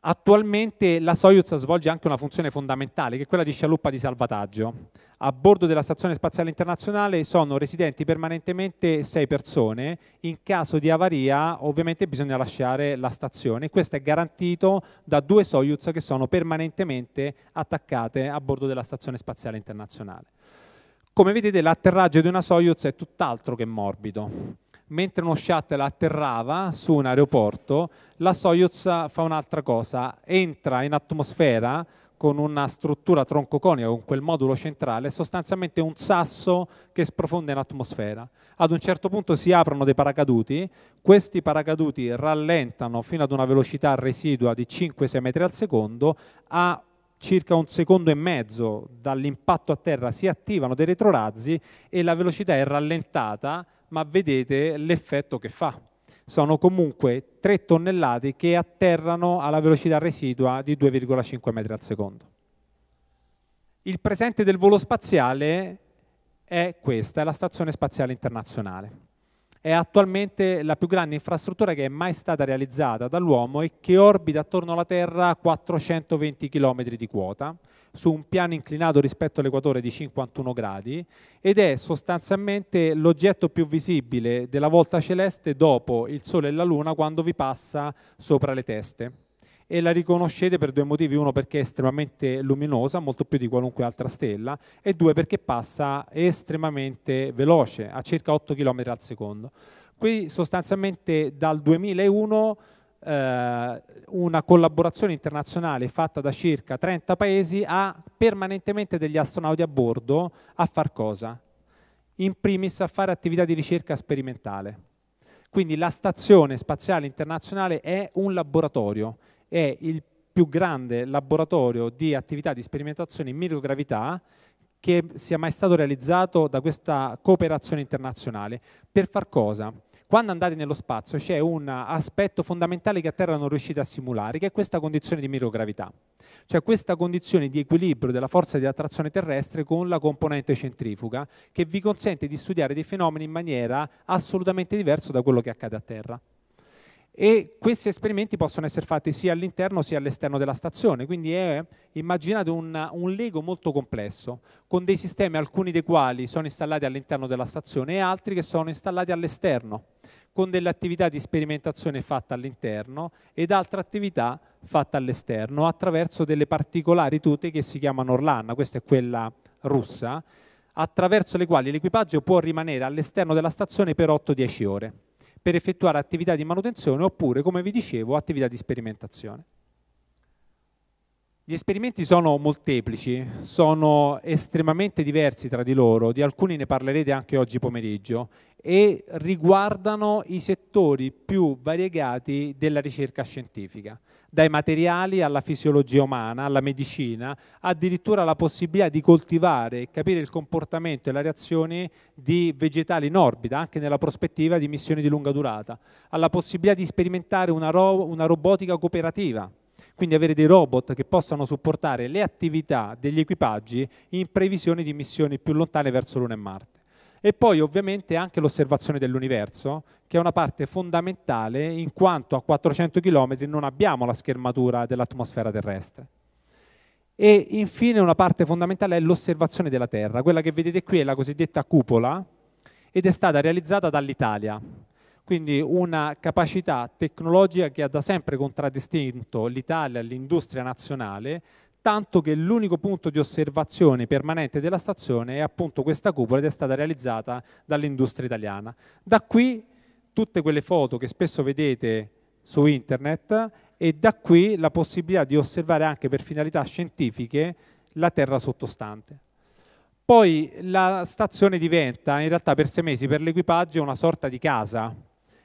Attualmente la Soyuz svolge anche una funzione fondamentale, che è quella di scialuppa di salvataggio. A bordo della Stazione Spaziale Internazionale sono residenti permanentemente sei persone. In caso di avaria ovviamente bisogna lasciare la stazione. Questo è garantito da due Soyuz che sono permanentemente attaccate a bordo della Stazione Spaziale Internazionale. Come vedete l'atterraggio di una Soyuz è tutt'altro che morbido mentre uno shuttle atterrava su un aeroporto, la Soyuz fa un'altra cosa, entra in atmosfera con una struttura troncoconica, con quel modulo centrale, sostanzialmente un sasso che sprofonda in atmosfera. Ad un certo punto si aprono dei paracaduti, questi paracaduti rallentano fino ad una velocità residua di 5-6 metri al secondo, a circa un secondo e mezzo dall'impatto a terra si attivano dei retrorazzi e la velocità è rallentata ma vedete l'effetto che fa. Sono comunque 3 tonnellate che atterrano alla velocità residua di 2,5 metri al secondo. Il presente del volo spaziale è questa, è la Stazione Spaziale Internazionale. È attualmente la più grande infrastruttura che è mai stata realizzata dall'uomo e che orbita attorno alla Terra a 420 km di quota, su un piano inclinato rispetto all'equatore di 51 gradi ed è sostanzialmente l'oggetto più visibile della volta celeste dopo il Sole e la Luna quando vi passa sopra le teste. E la riconoscete per due motivi, uno perché è estremamente luminosa, molto più di qualunque altra stella, e due perché passa estremamente veloce, a circa 8 km al secondo. Qui sostanzialmente dal 2001 eh, una collaborazione internazionale fatta da circa 30 paesi ha permanentemente degli astronauti a bordo a far cosa? In primis a fare attività di ricerca sperimentale. Quindi la Stazione Spaziale Internazionale è un laboratorio, è il più grande laboratorio di attività di sperimentazione in microgravità che sia mai stato realizzato da questa cooperazione internazionale. Per far cosa? Quando andate nello spazio c'è un aspetto fondamentale che a Terra non riuscite a simulare, che è questa condizione di microgravità, cioè questa condizione di equilibrio della forza di attrazione terrestre con la componente centrifuga, che vi consente di studiare dei fenomeni in maniera assolutamente diversa da quello che accade a Terra e questi esperimenti possono essere fatti sia all'interno sia all'esterno della stazione, quindi è, immaginate un, un, Lego molto complesso, con dei sistemi alcuni dei quali sono installati all'interno della stazione e altri che sono installati all'esterno, con delle attività di sperimentazione fatte all'interno ed altre attività fatte all'esterno attraverso delle particolari tute che si chiamano Orlan, questa è quella russa, attraverso le quali l'equipaggio può rimanere all'esterno della stazione per 8-10 ore per effettuare attività di manutenzione oppure, come vi dicevo, attività di sperimentazione. Gli esperimenti sono molteplici, sono estremamente diversi tra di loro, di alcuni ne parlerete anche oggi pomeriggio, e riguardano i settori più variegati della ricerca scientifica dai materiali alla fisiologia umana, alla medicina, addirittura la possibilità di coltivare e capire il comportamento e la reazione di vegetali in orbita, anche nella prospettiva di missioni di lunga durata, alla possibilità di sperimentare una, ro una robotica cooperativa, quindi avere dei robot che possano supportare le attività degli equipaggi in previsione di missioni più lontane verso Luna e Marte. E poi ovviamente anche l'osservazione dell'universo, che è una parte fondamentale in quanto a 400 km non abbiamo la schermatura dell'atmosfera terrestre. E infine una parte fondamentale è l'osservazione della Terra. Quella che vedete qui è la cosiddetta cupola ed è stata realizzata dall'Italia. Quindi una capacità tecnologica che ha da sempre contraddistinto l'Italia, l'industria nazionale, tanto che l'unico punto di osservazione permanente della stazione è appunto questa cupola ed è stata realizzata dall'industria italiana. Da qui tutte quelle foto che spesso vedete su internet e da qui la possibilità di osservare anche per finalità scientifiche la terra sottostante. Poi la stazione diventa in realtà per sei mesi per l'equipaggio una sorta di casa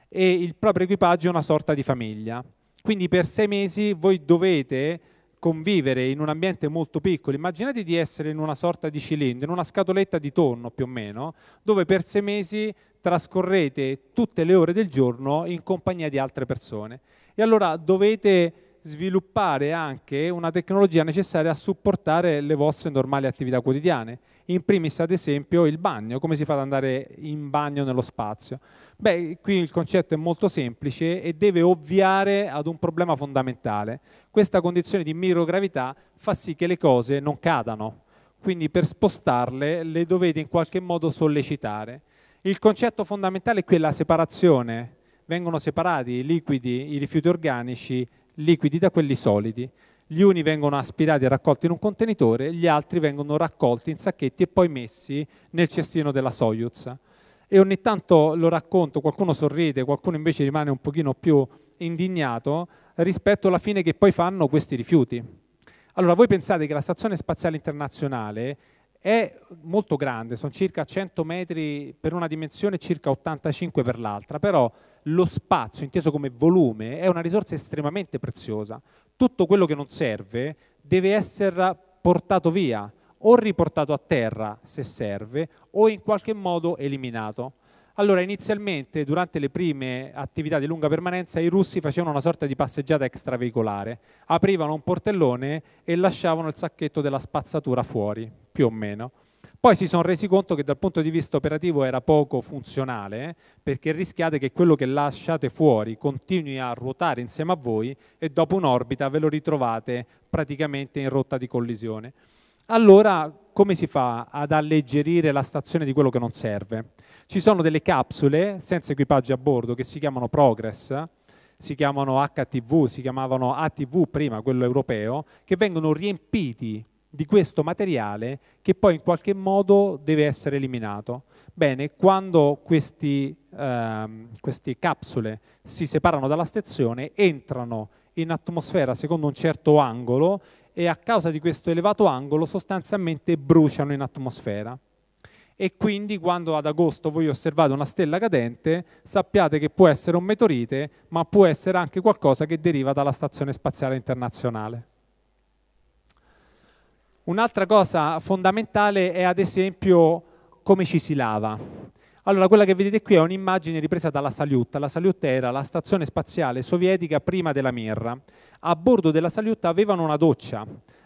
e il proprio equipaggio una sorta di famiglia. Quindi per sei mesi voi dovete convivere in un ambiente molto piccolo. Immaginate di essere in una sorta di cilindro, in una scatoletta di tonno più o meno, dove per sei mesi trascorrete tutte le ore del giorno in compagnia di altre persone. E allora dovete sviluppare anche una tecnologia necessaria a supportare le vostre normali attività quotidiane. In primis, ad esempio, il bagno, come si fa ad andare in bagno nello spazio? Beh, qui il concetto è molto semplice e deve ovviare ad un problema fondamentale. Questa condizione di microgravità fa sì che le cose non cadano, quindi per spostarle le dovete in qualche modo sollecitare. Il concetto fondamentale qui è la separazione, vengono separati i liquidi, i rifiuti organici liquidi da quelli solidi. Gli uni vengono aspirati e raccolti in un contenitore, gli altri vengono raccolti in sacchetti e poi messi nel cestino della Soyuz. E ogni tanto lo racconto, qualcuno sorride, qualcuno invece rimane un pochino più indignato rispetto alla fine che poi fanno questi rifiuti. Allora, voi pensate che la Stazione Spaziale Internazionale è molto grande, sono circa 100 metri per una dimensione e circa 85 per l'altra, però lo spazio, inteso come volume, è una risorsa estremamente preziosa. Tutto quello che non serve deve essere portato via, o riportato a terra se serve, o in qualche modo eliminato. Allora, inizialmente, durante le prime attività di lunga permanenza, i russi facevano una sorta di passeggiata extraveicolare, aprivano un portellone e lasciavano il sacchetto della spazzatura fuori, più o meno. Poi si sono resi conto che dal punto di vista operativo era poco funzionale, perché rischiate che quello che lasciate fuori continui a ruotare insieme a voi e dopo un'orbita ve lo ritrovate praticamente in rotta di collisione. Allora come si fa ad alleggerire la stazione di quello che non serve? Ci sono delle capsule senza equipaggio a bordo che si chiamano Progress, si chiamano HTV, si chiamavano ATV prima, quello europeo, che vengono riempiti di questo materiale che poi in qualche modo deve essere eliminato. Bene, quando questi, ehm, queste capsule si separano dalla stazione, entrano in atmosfera secondo un certo angolo e a causa di questo elevato angolo sostanzialmente bruciano in atmosfera. E quindi quando ad agosto voi osservate una stella cadente, sappiate che può essere un meteorite, ma può essere anche qualcosa che deriva dalla Stazione Spaziale Internazionale. Un'altra cosa fondamentale è ad esempio come ci si lava. Allora, quella che vedete qui è un'immagine ripresa dalla Salyut. La Salyut era la stazione spaziale sovietica prima della Mirra. A bordo della Salyut avevano una doccia,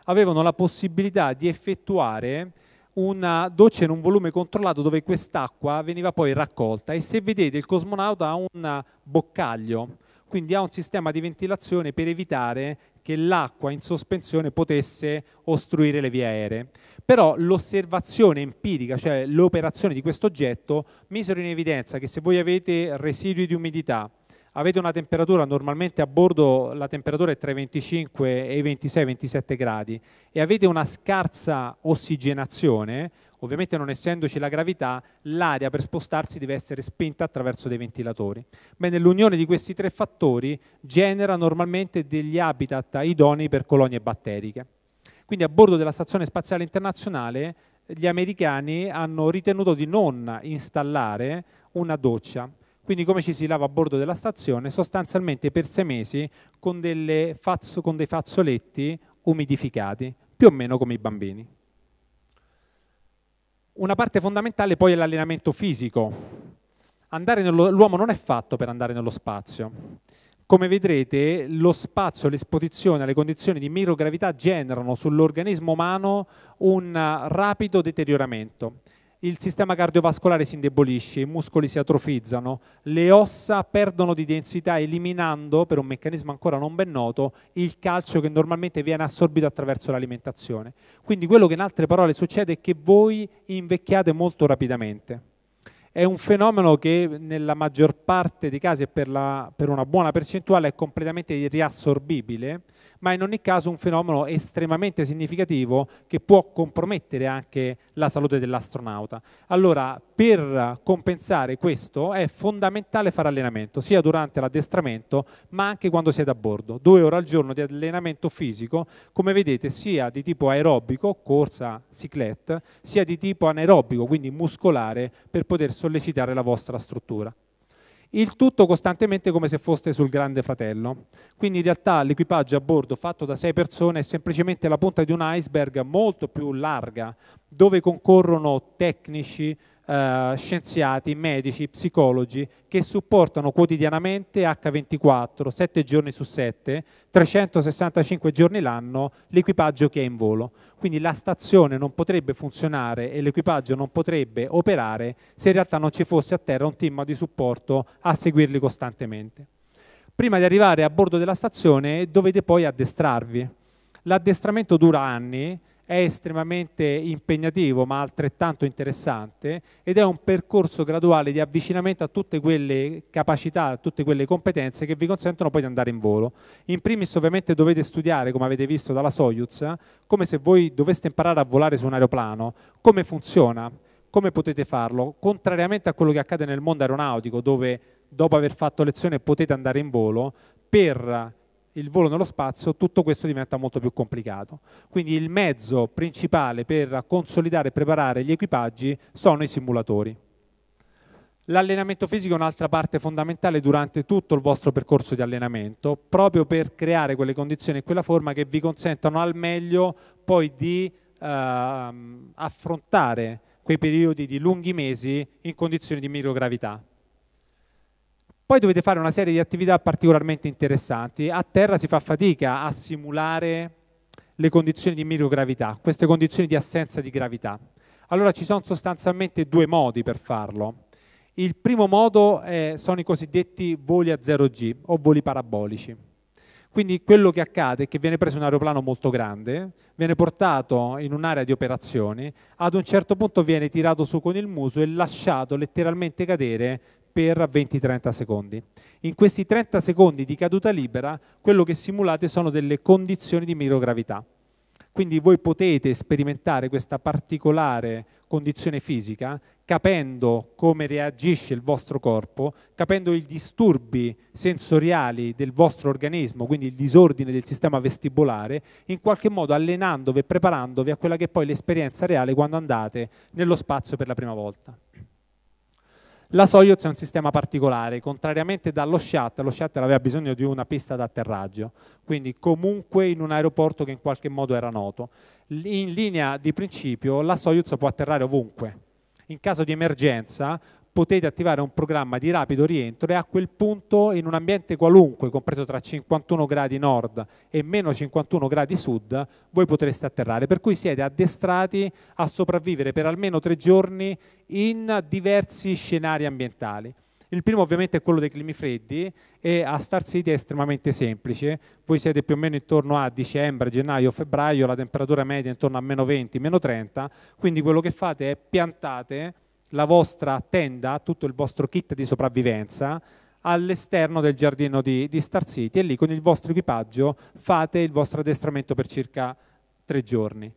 avevano la possibilità di effettuare una doccia in un volume controllato dove quest'acqua veniva poi raccolta e se vedete il cosmonauta ha un boccaglio, quindi ha un sistema di ventilazione per evitare che l'acqua in sospensione potesse ostruire le vie aeree. Però l'osservazione empirica, cioè l'operazione di questo oggetto, misero in evidenza che se voi avete residui di umidità, avete una temperatura, normalmente a bordo la temperatura è tra i 25 e i 26-27 gradi, e avete una scarsa ossigenazione, Ovviamente non essendoci la gravità, l'aria per spostarsi deve essere spinta attraverso dei ventilatori. Bene, l'unione di questi tre fattori genera normalmente degli habitat idonei per colonie batteriche. Quindi a bordo della Stazione Spaziale Internazionale gli americani hanno ritenuto di non installare una doccia. Quindi come ci si lava a bordo della stazione? Sostanzialmente per sei mesi con, fazzo, con dei fazzoletti umidificati, più o meno come i bambini. Una parte fondamentale poi è l'allenamento fisico. l'uomo non è fatto per andare nello spazio. Come vedrete, lo spazio, l'esposizione alle condizioni di microgravità generano sull'organismo umano un eh, rapido deterioramento il sistema cardiovascolare si indebolisce, i muscoli si atrofizzano, le ossa perdono di densità eliminando, per un meccanismo ancora non ben noto, il calcio che normalmente viene assorbito attraverso l'alimentazione. Quindi quello che in altre parole succede è che voi invecchiate molto rapidamente è un fenomeno che nella maggior parte dei casi e per, per, una buona percentuale è completamente riassorbibile, ma in ogni caso un fenomeno estremamente significativo che può compromettere anche la salute dell'astronauta. Allora, per compensare questo è fondamentale fare allenamento, sia durante l'addestramento ma anche quando siete a bordo. Due ore al giorno di allenamento fisico, come vedete, sia di tipo aerobico, corsa, ciclette, sia di tipo anaerobico, quindi muscolare, per poter sollecitare la vostra struttura. Il tutto costantemente come se foste sul grande fratello. Quindi in realtà l'equipaggio a bordo fatto da sei persone è semplicemente la punta di un iceberg molto più larga, dove concorrono tecnici, eh, scienziati, medici, psicologi che supportano quotidianamente H24, 7 giorni su 7, 365 giorni l'anno, l'equipaggio che è in volo. Quindi la stazione non potrebbe funzionare e l'equipaggio non potrebbe operare se in realtà non ci fosse a terra un team di supporto a seguirli costantemente. Prima di arrivare a bordo della stazione dovete poi addestrarvi. L'addestramento dura anni, è estremamente impegnativo ma altrettanto interessante ed è un percorso graduale di avvicinamento a tutte quelle capacità, a tutte quelle competenze che vi consentono poi di andare in volo. In primis ovviamente dovete studiare, come avete visto dalla Soyuz, come se voi doveste imparare a volare su un aeroplano, come funziona, come potete farlo, contrariamente a quello che accade nel mondo aeronautico dove dopo aver fatto lezione potete andare in volo, per il volo nello spazio, tutto questo diventa molto più complicato. Quindi il mezzo principale per consolidare e preparare gli equipaggi sono i simulatori. L'allenamento fisico è un'altra parte fondamentale durante tutto il vostro percorso di allenamento, proprio per creare quelle condizioni e quella forma che vi consentano al meglio poi di ehm, affrontare quei periodi di lunghi mesi in condizioni di microgravità. Poi dovete fare una serie di attività particolarmente interessanti. A terra si fa fatica a simulare le condizioni di microgravità, queste condizioni di assenza di gravità. Allora ci sono sostanzialmente due modi per farlo. Il primo modo è, sono i cosiddetti voli a 0G o voli parabolici. Quindi quello che accade è che viene preso un aeroplano molto grande, viene portato in un'area di operazioni, ad un certo punto viene tirato su con il muso e lasciato letteralmente cadere per 20-30 secondi. In questi 30 secondi di caduta libera, quello che simulate sono delle condizioni di microgravità. Quindi voi potete sperimentare questa particolare condizione fisica capendo come reagisce il vostro corpo, capendo i disturbi sensoriali del vostro organismo, quindi il disordine del sistema vestibolare, in qualche modo allenandovi e preparandovi a quella che è poi l'esperienza reale quando andate nello spazio per la prima volta. La Soyuz è un sistema particolare, contrariamente dallo Shuttle, lo Shuttle aveva bisogno di una pista d'atterraggio, quindi comunque in un aeroporto che in qualche modo era noto. In linea di principio la Soyuz può atterrare ovunque. In caso di emergenza potete attivare un programma di rapido rientro e a quel punto in un ambiente qualunque, compreso tra 51 gradi nord e meno 51 gradi sud, voi potreste atterrare. Per cui siete addestrati a sopravvivere per almeno tre giorni in diversi scenari ambientali. Il primo ovviamente è quello dei climi freddi e a Star City è estremamente semplice. Voi siete più o meno intorno a dicembre, gennaio, febbraio, la temperatura media è intorno a meno 20, meno 30, quindi quello che fate è piantate la vostra tenda, tutto il vostro kit di sopravvivenza all'esterno del giardino di, di, Star City e lì con il vostro equipaggio fate il vostro addestramento per circa tre giorni.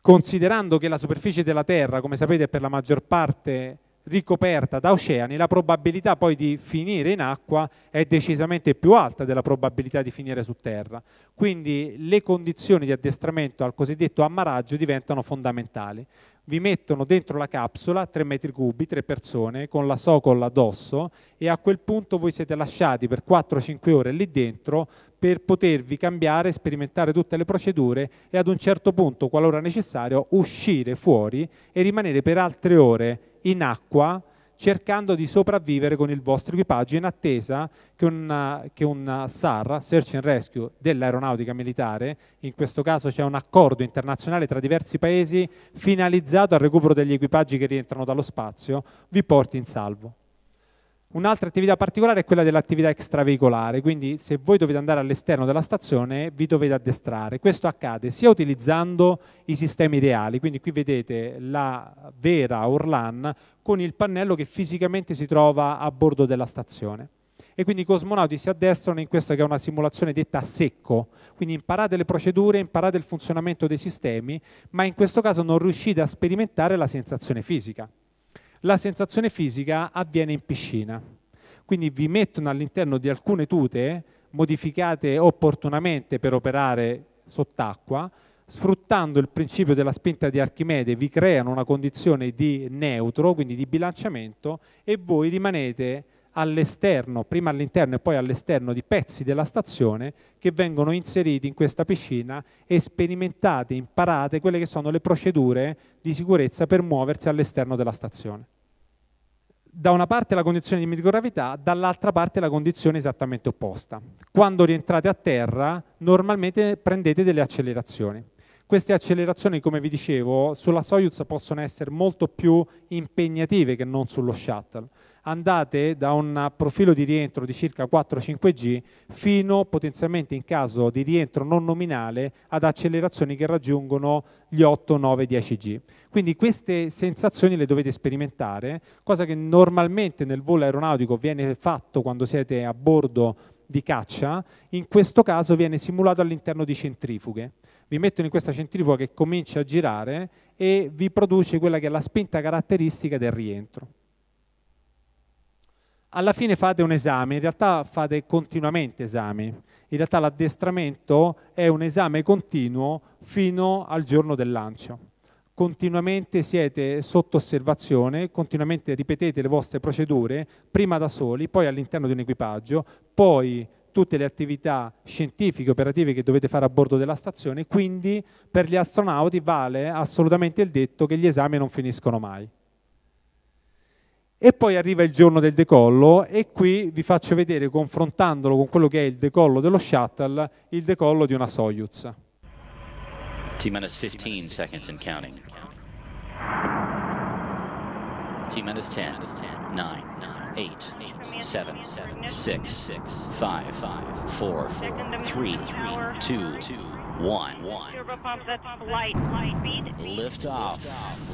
Considerando che la superficie della Terra, come sapete, è per la maggior parte ricoperta da oceani, la probabilità poi di finire in acqua è decisamente più alta della probabilità di finire su terra. Quindi le condizioni di addestramento al cosiddetto ammaraggio diventano fondamentali vi mettono dentro la capsula 3 metri cubi, 3 persone, con la socolla addosso e a quel punto voi siete lasciati per 4-5 ore lì dentro per potervi cambiare, sperimentare tutte le procedure e ad un certo punto, qualora necessario, uscire fuori e rimanere per altre ore in acqua cercando di sopravvivere con il vostro equipaggio in attesa che un, che un SAR, Search and Rescue, dell'aeronautica militare, in questo caso c'è un accordo internazionale tra diversi paesi finalizzato al recupero degli equipaggi che rientrano dallo spazio, vi porti in salvo. Un'altra attività particolare è quella dell'attività extraveicolare, quindi se voi dovete andare all'esterno della stazione vi dovete addestrare. Questo accade sia utilizzando i sistemi reali, quindi qui vedete la Vera Orlan con il pannello che fisicamente si trova a bordo della stazione. E quindi i cosmonauti si addestrano in questa che è una simulazione detta a secco, quindi imparate le procedure, imparate il funzionamento dei sistemi, ma in questo caso non riuscite a sperimentare la sensazione fisica. La sensazione fisica avviene in piscina, quindi vi mettono all'interno di alcune tute modificate opportunamente per operare sott'acqua, sfruttando il principio della spinta di Archimede vi creano una condizione di neutro, quindi di bilanciamento, e voi rimanete all'esterno, prima all'interno e poi all'esterno di pezzi della stazione che vengono inseriti in questa piscina e sperimentate, imparate quelle che sono le procedure di sicurezza per muoversi all'esterno della stazione. Da una parte la condizione di microgravità, dall'altra parte la condizione esattamente opposta. Quando rientrate a terra normalmente prendete delle accelerazioni queste accelerazioni, come vi dicevo, sulla Soyuz possono essere molto più impegnative che non sullo shuttle. Andate da un profilo di rientro di circa 4-5 G fino potenzialmente in caso di rientro non nominale ad accelerazioni che raggiungono gli 8, 9, 10 G. Quindi queste sensazioni le dovete sperimentare, cosa che normalmente nel volo aeronautico viene fatto quando siete a bordo di caccia, in questo caso viene simulato all'interno di centrifughe vi mettono in questa centrifuga che comincia a girare e vi produce quella che è la spinta caratteristica del rientro. Alla fine fate un esame, in realtà fate continuamente esami, in realtà l'addestramento è un esame continuo fino al giorno del lancio continuamente siete sotto osservazione, continuamente ripetete le vostre procedure, prima da soli, poi all'interno di un equipaggio, poi tutte le attività scientifiche, operative che dovete fare a bordo della stazione, quindi per gli astronauti vale assolutamente il detto che gli esami non finiscono mai. E poi arriva il giorno del decollo e qui vi faccio vedere, confrontandolo con quello che è il decollo dello shuttle, il decollo di una Soyuz. t 15 seconds and counting. t 10, 9, 9. eight, seven, six, six, five, five, four, four, three, three, two, two, one, one. Turbopump, that's light, light speed. Lift off.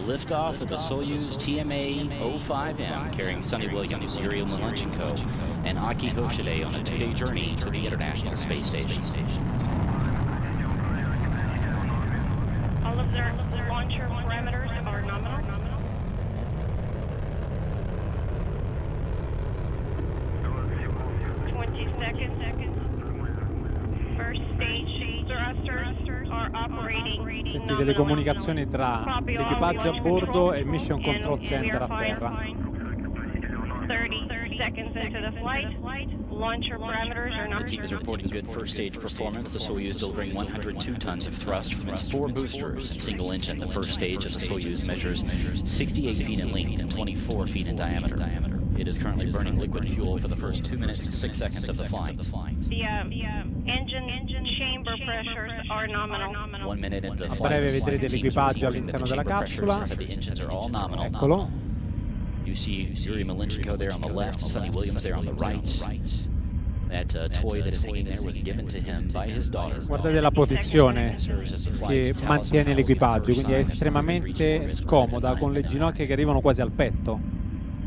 Lift off of the Soyuz TMA 05M carrying Sunny Williams, Yuri Malenchenko, and Aki Hoshide on a two-day journey to the International Space Station. All of their launcher parameters seconds. Sentite le comunicazioni tra l'equipaggio a bordo e Mission Control Center a terra. 30 seconds into the flight. Launcher parameters are not. The team is reporting good first stage performance. The Soyuz delivering 102 tons of thrust from its four boosters and single engine. The first stage of the Soyuz measures 68 feet in length and 24 feet in diameter. It is currently burning liquid fuel for the first 2 minutes and 6 seconds of the flight. The, um, the um, engine, engine chamber pressures are nominal. A breve vedrete l'equipaggio all'interno della capsula. Eccolo. You see Yuri Malenchiko there on the left, Sonny Williams there on the right. Guardate la posizione che mantiene l'equipaggio, quindi è estremamente scomoda, con le ginocchia che arrivano quasi al petto.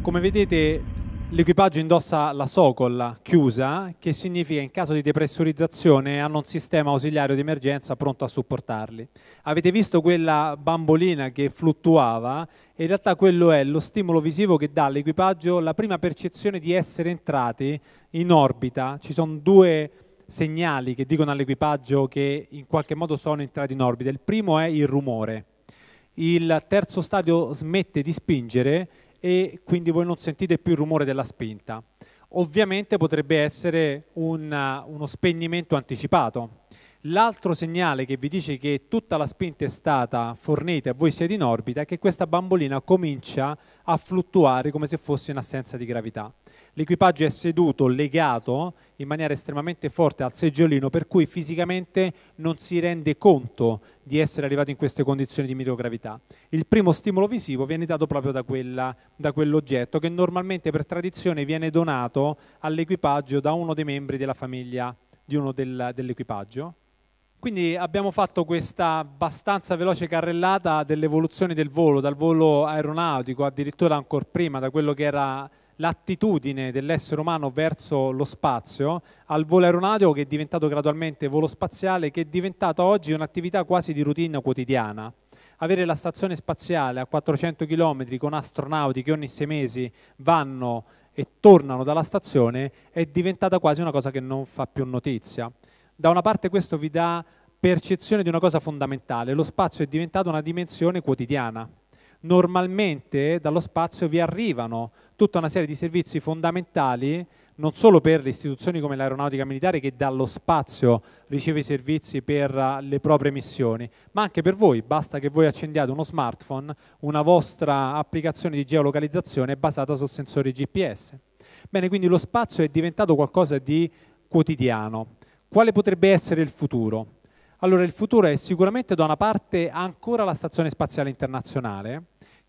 Come vedete l'equipaggio indossa la socolla chiusa, che significa in caso di depressurizzazione hanno un sistema ausiliario di emergenza pronto a supportarli. Avete visto quella bambolina che fluttuava? In realtà quello è lo stimolo visivo che dà all'equipaggio la prima percezione di essere entrati in orbita. Ci sono due segnali che dicono all'equipaggio che in qualche modo sono entrati in orbita. Il primo è il rumore. Il terzo stadio smette di spingere e quindi voi non sentite più il rumore della spinta. Ovviamente potrebbe essere una, uh, uno spegnimento anticipato. L'altro segnale che vi dice che tutta la spinta è stata fornita e voi siete in orbita è che questa bambolina comincia a fluttuare come se fosse in assenza di gravità l'equipaggio è seduto, legato in maniera estremamente forte al seggiolino, per cui fisicamente non si rende conto di essere arrivato in queste condizioni di microgravità. Il primo stimolo visivo viene dato proprio da, quella, da quell'oggetto che normalmente per tradizione viene donato all'equipaggio da uno dei membri della famiglia di uno del, dell'equipaggio. Quindi abbiamo fatto questa abbastanza veloce carrellata dell'evoluzione del volo, dal volo aeronautico, addirittura ancora prima, da quello che era l'attitudine dell'essere umano verso lo spazio, al volo aeronautico che è diventato gradualmente volo spaziale, che è diventata oggi un'attività quasi di routine quotidiana. Avere la stazione spaziale a 400 km con astronauti che ogni sei mesi vanno e tornano dalla stazione è diventata quasi una cosa che non fa più notizia. Da una parte questo vi dà percezione di una cosa fondamentale, lo spazio è diventato una dimensione quotidiana. Normalmente dallo spazio vi arrivano tutta una serie di servizi fondamentali non solo per le istituzioni come l'aeronautica militare che dallo spazio riceve i servizi per eh, le proprie missioni, ma anche per voi, basta che voi accendiate uno smartphone, una vostra applicazione di geolocalizzazione basata sul sensore GPS. Bene, quindi lo spazio è diventato qualcosa di quotidiano. Quale potrebbe essere il futuro? Allora, il futuro è sicuramente da una parte ancora la Stazione Spaziale Internazionale,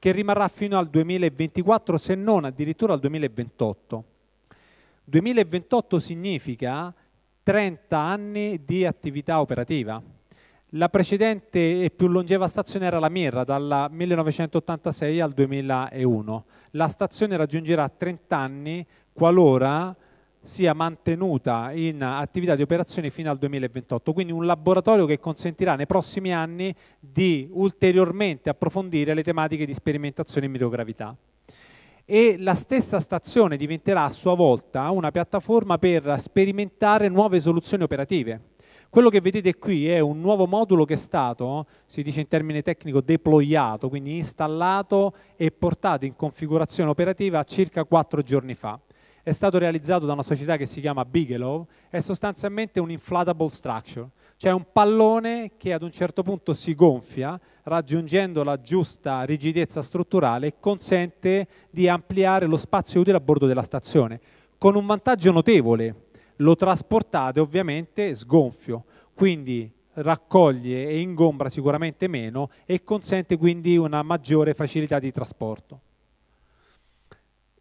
che rimarrà fino al 2024 se non addirittura al 2028. 2028 significa 30 anni di attività operativa. La precedente e più longeva stazione era la Mirra, dal 1986 al 2001. La stazione raggiungerà 30 anni qualora sia mantenuta in attività di operazione fino al 2028, quindi un laboratorio che consentirà nei prossimi anni di ulteriormente approfondire le tematiche di sperimentazione in microgravità. E la stessa stazione diventerà a sua volta una piattaforma per sperimentare nuove soluzioni operative. Quello che vedete qui è un nuovo modulo che è stato, si dice in termine tecnico, deployato, quindi installato e portato in configurazione operativa circa quattro giorni fa è stato realizzato da una società che si chiama Bigelow, è sostanzialmente un inflatable structure, cioè un pallone che ad un certo punto si gonfia raggiungendo la giusta rigidezza strutturale e consente di ampliare lo spazio utile a bordo della stazione, con un vantaggio notevole, lo trasportate ovviamente sgonfio, quindi raccoglie e ingombra sicuramente meno e consente quindi una maggiore facilità di trasporto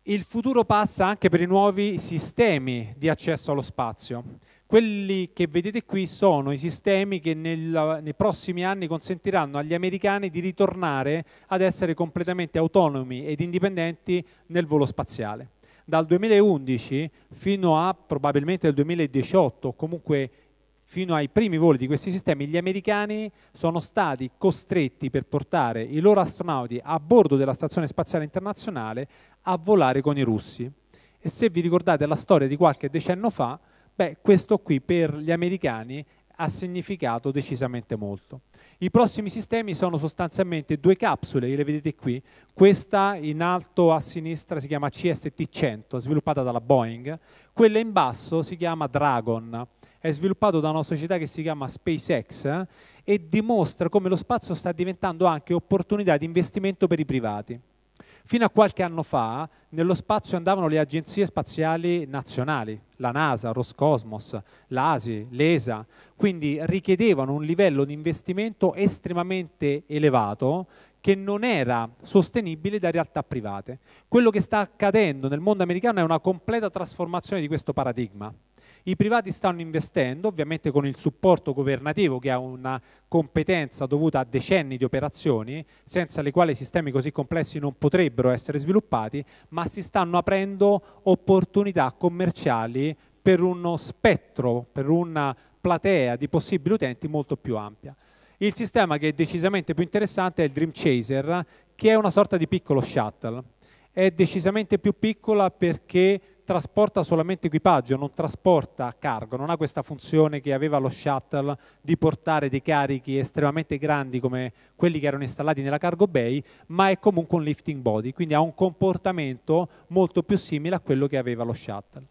il futuro passa anche per i nuovi sistemi di accesso allo spazio. Quelli che vedete qui sono i sistemi che nel, nei prossimi anni consentiranno agli americani di ritornare ad essere completamente autonomi ed indipendenti nel volo spaziale. Dal 2011 fino a probabilmente il 2018, comunque fino ai primi voli di questi sistemi, gli americani sono stati costretti per portare i loro astronauti a bordo della Stazione Spaziale Internazionale a volare con i russi. E se vi ricordate la storia di qualche decennio fa, beh, questo qui per gli americani ha significato decisamente molto. I prossimi sistemi sono sostanzialmente due capsule, le vedete qui, questa in alto a sinistra si chiama CST-100, sviluppata dalla Boeing, quella in basso si chiama Dragon, è sviluppato da una società che si chiama SpaceX eh, e dimostra come lo spazio sta diventando anche opportunità di investimento per i privati. Fino a qualche anno fa nello spazio andavano le agenzie spaziali nazionali, la NASA, Roscosmos, l'ASI, l'ESA, quindi richiedevano un livello di investimento estremamente elevato che non era sostenibile da realtà private. Quello che sta accadendo nel mondo americano è una completa trasformazione di questo paradigma. I privati stanno investendo, ovviamente con il supporto governativo che ha una competenza dovuta a decenni di operazioni, senza le quali sistemi così complessi non potrebbero essere sviluppati, ma si stanno aprendo opportunità commerciali per uno spettro, per una platea di possibili utenti molto più ampia. Il sistema che è decisamente più interessante è il Dream Chaser, che è una sorta di piccolo shuttle. È decisamente più piccola perché trasporta solamente equipaggio, non trasporta cargo, non ha questa funzione che aveva lo shuttle di portare dei carichi estremamente grandi come quelli che erano installati nella cargo bay, ma è comunque un lifting body, quindi ha un comportamento molto più simile a quello che aveva lo shuttle.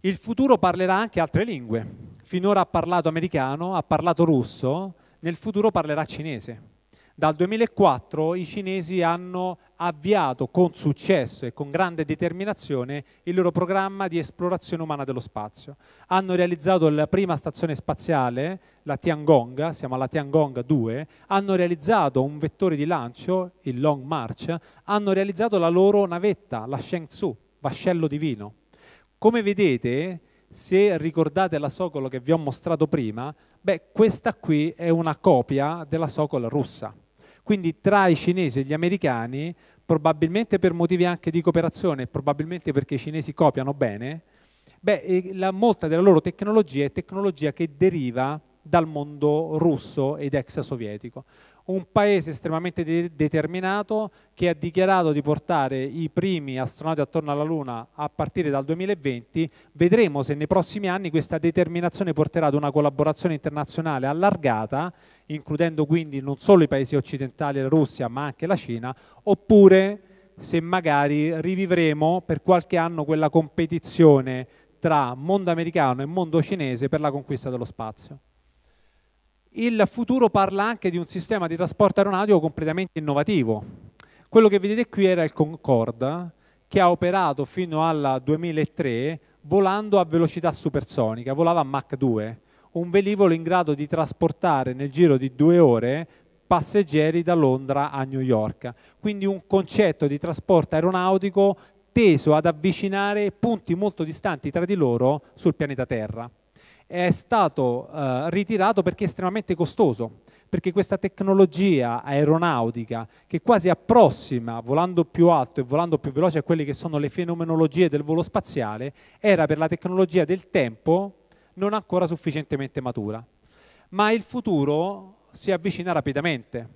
Il futuro parlerà anche altre lingue. Finora ha parlato americano, ha parlato russo, nel futuro parlerà cinese dal 2004 i cinesi hanno avviato con successo e con grande determinazione il loro programma di esplorazione umana dello spazio. Hanno realizzato la prima stazione spaziale, la Tiangong, siamo alla Tiangong 2, hanno realizzato un vettore di lancio, il Long March, hanno realizzato la loro navetta, la Shenzhou, vascello divino. Come vedete, se ricordate la Sokol che vi ho mostrato prima, beh, questa qui è una copia della Sokol russa. Quindi tra i cinesi e gli americani, probabilmente per motivi anche di cooperazione, probabilmente perché i cinesi copiano bene, beh, la, molta della loro tecnologia è tecnologia che deriva dal mondo russo ed ex sovietico. Un paese estremamente de determinato che ha dichiarato di portare i primi astronauti attorno alla Luna a partire dal 2020. Vedremo se nei prossimi anni questa determinazione porterà ad una collaborazione internazionale allargata includendo quindi non solo i paesi occidentali e la Russia, ma anche la Cina, oppure se magari rivivremo per qualche anno quella competizione tra mondo americano e mondo cinese per la conquista dello spazio. Il futuro parla anche di un sistema di trasporto aeronautico completamente innovativo. Quello che vedete qui era il Concorde, che ha operato fino al 2003 volando a velocità supersonica, volava a Mach 2 un velivolo in grado di trasportare nel giro di due ore passeggeri da Londra a New York. Quindi un concetto di trasporto aeronautico teso ad avvicinare punti molto distanti tra di loro sul pianeta Terra. È stato eh, ritirato perché è estremamente costoso, perché questa tecnologia aeronautica che quasi approssima, volando più alto e volando più veloce a quelle che sono le fenomenologie del volo spaziale, era per la tecnologia del tempo non ancora sufficientemente matura. Ma il futuro si avvicina rapidamente.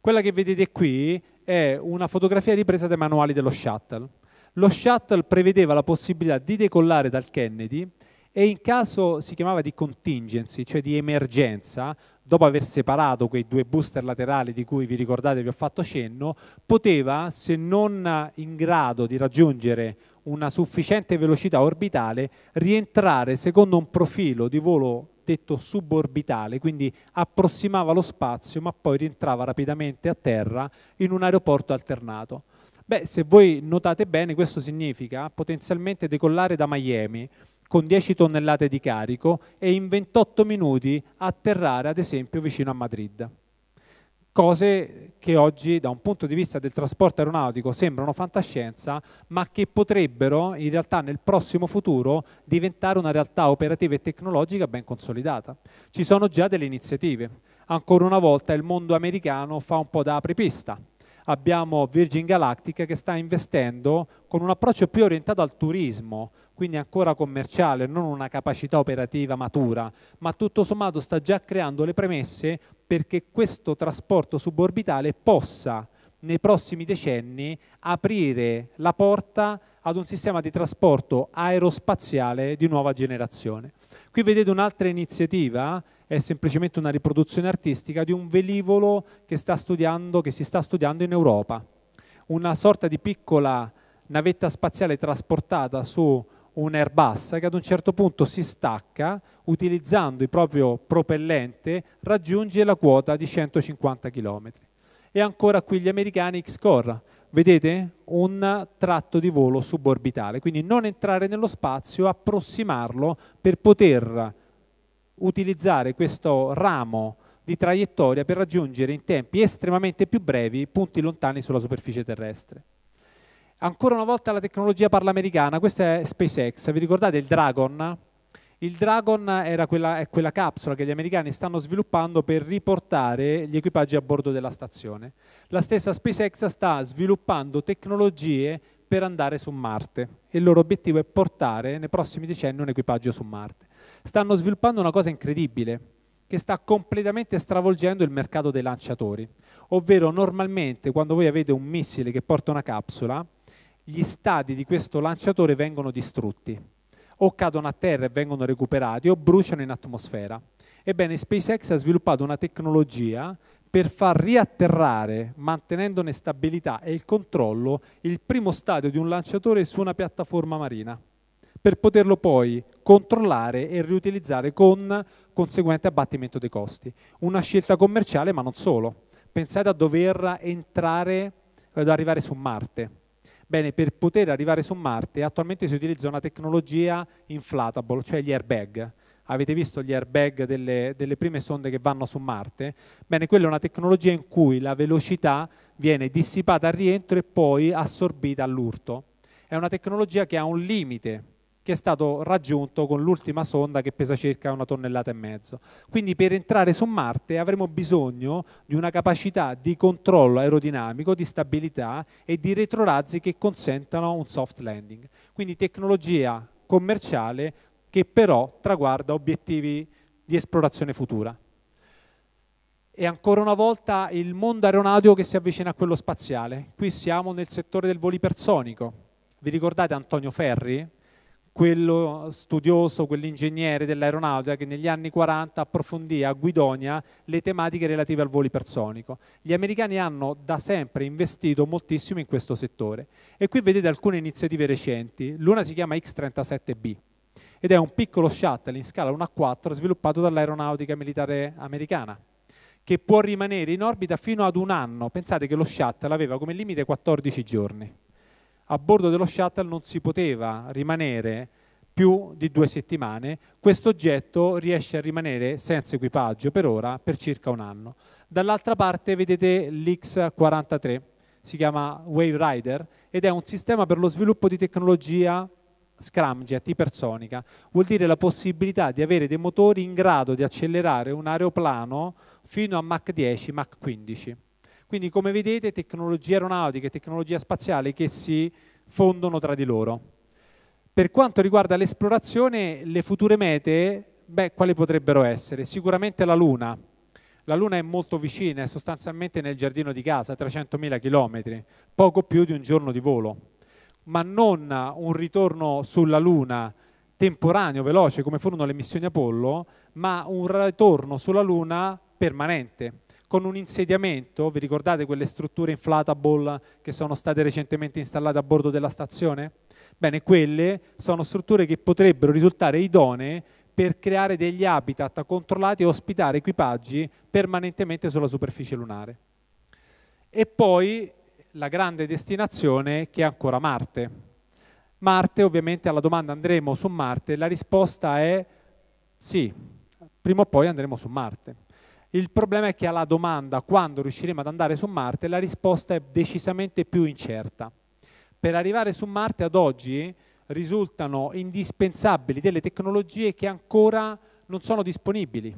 Quella che vedete qui è una fotografia ripresa dai manuali dello shuttle. Lo shuttle prevedeva la possibilità di decollare dal Kennedy e in caso si chiamava di contingency, cioè di emergenza, dopo aver separato quei due booster laterali di cui vi ricordate vi ho fatto cenno, poteva, se non in grado di raggiungere una sufficiente velocità orbitale, rientrare secondo un profilo di volo detto suborbitale, quindi approssimava lo spazio ma poi rientrava rapidamente a terra in un aeroporto alternato. Beh, se voi notate bene, questo significa potenzialmente decollare da Miami, con 10 tonnellate di carico e in 28 minuti atterrare ad esempio vicino a Madrid. Cose che oggi da un punto di vista del trasporto aeronautico sembrano fantascienza, ma che potrebbero in realtà nel prossimo futuro diventare una realtà operativa e tecnologica ben consolidata. Ci sono già delle iniziative. Ancora una volta il mondo americano fa un po' da apripista, abbiamo Virgin Galactic che sta investendo con un approccio più orientato al turismo, quindi ancora commerciale, non una capacità operativa matura, ma tutto sommato sta già creando le premesse perché questo trasporto suborbitale possa nei prossimi decenni aprire la porta ad un sistema di trasporto aerospaziale di nuova generazione. Qui vedete un'altra iniziativa, è semplicemente una riproduzione artistica di un velivolo che, che si sta studiando in Europa. Una sorta di piccola navetta spaziale trasportata su un Airbus che ad un certo punto si stacca, utilizzando il proprio propellente, raggiunge la quota di 150 km. E ancora qui gli americani X-Core, vedete? Un tratto di volo suborbitale, quindi non entrare nello spazio, approssimarlo per poter utilizzare questo ramo di traiettoria per raggiungere in tempi estremamente più brevi punti lontani sulla superficie terrestre. Ancora una volta la tecnologia parla americana, questa è SpaceX, vi ricordate il Dragon? Il Dragon era quella, è quella capsula che gli americani stanno sviluppando per riportare gli equipaggi a bordo della stazione. La stessa SpaceX sta sviluppando tecnologie per andare su Marte e il loro obiettivo è portare nei prossimi decenni un equipaggio su Marte. Stanno sviluppando una cosa incredibile che sta completamente stravolgendo il mercato dei lanciatori, ovvero normalmente quando voi avete un missile che porta una capsula, gli stadi di questo lanciatore vengono distrutti o cadono a terra e vengono recuperati o bruciano in atmosfera. Ebbene, SpaceX ha sviluppato una tecnologia per far riatterrare, mantenendone stabilità e il controllo, il primo stadio di un lanciatore su una piattaforma marina, per poterlo poi controllare e riutilizzare con conseguente abbattimento dei costi. Una scelta commerciale, ma non solo. Pensate a dover entrare, ad arrivare su Marte Bene, per poter arrivare su Marte attualmente si utilizza una tecnologia inflatable, cioè gli airbag. Avete visto gli airbag delle, delle prime sonde che vanno su Marte? Bene, quella è una tecnologia in cui la velocità viene dissipata al rientro e poi assorbita all'urto. È una tecnologia che ha un limite che è stato raggiunto con l'ultima sonda che pesa circa una tonnellata e mezzo. Quindi per entrare su Marte avremo bisogno di una capacità di controllo aerodinamico, di stabilità e di retrorazzi che consentano un soft landing. Quindi tecnologia commerciale che però traguarda obiettivi di esplorazione futura. E ancora una volta il mondo aeronautico che si avvicina a quello spaziale. Qui siamo nel settore del volo ipersonico. Vi ricordate Antonio Ferri? quello studioso, quell'ingegnere dell'aeronautica che negli anni 40 approfondì a Guidonia le tematiche relative al volo ipersonico. Gli americani hanno da sempre investito moltissimo in questo settore e qui vedete alcune iniziative recenti, l'una si chiama X-37B ed è un piccolo shuttle in scala 1-4 a sviluppato dall'aeronautica militare americana che può rimanere in orbita fino ad un anno. Pensate che lo shuttle aveva come limite 14 giorni a bordo dello shuttle non si poteva rimanere più di due settimane, questo oggetto riesce a rimanere senza equipaggio per ora per circa un anno. Dall'altra parte vedete l'X43, si chiama Wave Rider ed è un sistema per lo sviluppo di tecnologia scramjet ipersonica, vuol dire la possibilità di avere dei motori in grado di accelerare un aeroplano fino a Mach 10, Mach 15. Quindi come vedete tecnologie aeronautiche e tecnologia spaziale che si fondono tra di loro. Per quanto riguarda l'esplorazione, le future mete, beh, quali potrebbero essere? Sicuramente la Luna. La Luna è molto vicina, è sostanzialmente nel giardino di casa, 300.000 km, poco più di un giorno di volo. Ma non un ritorno sulla Luna temporaneo, veloce, come furono le missioni Apollo, ma un ritorno sulla Luna permanente con un insediamento, vi ricordate quelle strutture inflatable che sono state recentemente installate a bordo della stazione? Bene, quelle sono strutture che potrebbero risultare idonee per creare degli habitat controllati e ospitare equipaggi permanentemente sulla superficie lunare. E poi la grande destinazione che è ancora Marte. Marte, ovviamente alla domanda andremo su Marte, la risposta è sì, prima o poi andremo su Marte. Il problema è che alla domanda quando riusciremo ad andare su Marte la risposta è decisamente più incerta. Per arrivare su Marte ad oggi risultano indispensabili delle tecnologie che ancora non sono disponibili.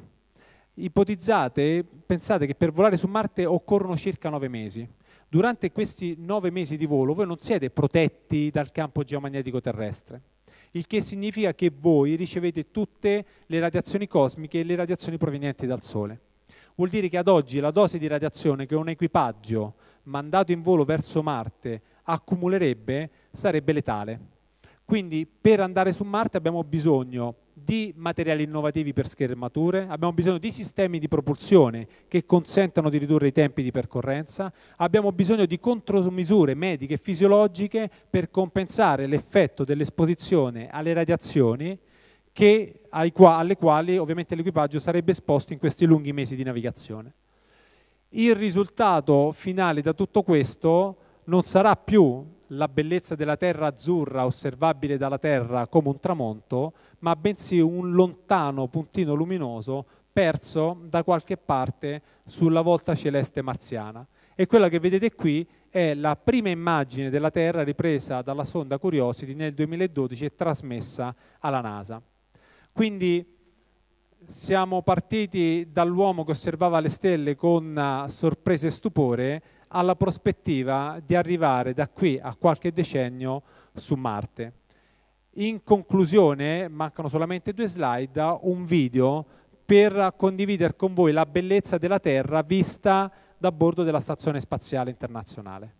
Ipotizzate, pensate che per volare su Marte occorrono circa nove mesi. Durante questi nove mesi di volo voi non siete protetti dal campo geomagnetico terrestre, il che significa che voi ricevete tutte le radiazioni cosmiche e le radiazioni provenienti dal Sole. Vuol dire che ad oggi la dose di radiazione che un equipaggio mandato in volo verso Marte accumulerebbe sarebbe letale. Quindi per andare su Marte abbiamo bisogno di materiali innovativi per schermature, abbiamo bisogno di sistemi di propulsione che consentano di ridurre i tempi di percorrenza, abbiamo bisogno di contromisure mediche e fisiologiche per compensare l'effetto dell'esposizione alle radiazioni qua, alle quali ovviamente l'equipaggio sarebbe esposto in questi lunghi mesi di navigazione. Il risultato finale da tutto questo non sarà più la bellezza della terra azzurra osservabile dalla Terra come un tramonto, ma bensì un lontano puntino luminoso perso da qualche parte sulla volta celeste marziana. E quella che vedete qui è la prima immagine della Terra ripresa dalla sonda Curiosity nel 2012 e trasmessa alla NASA. Quindi siamo partiti dall'uomo che osservava le stelle con eh, sorpresa e stupore alla prospettiva di arrivare da qui a qualche decennio su Marte. In conclusione, mancano solamente due slide, un video per condividere con voi la bellezza della Terra vista da bordo della Stazione Spaziale Internazionale.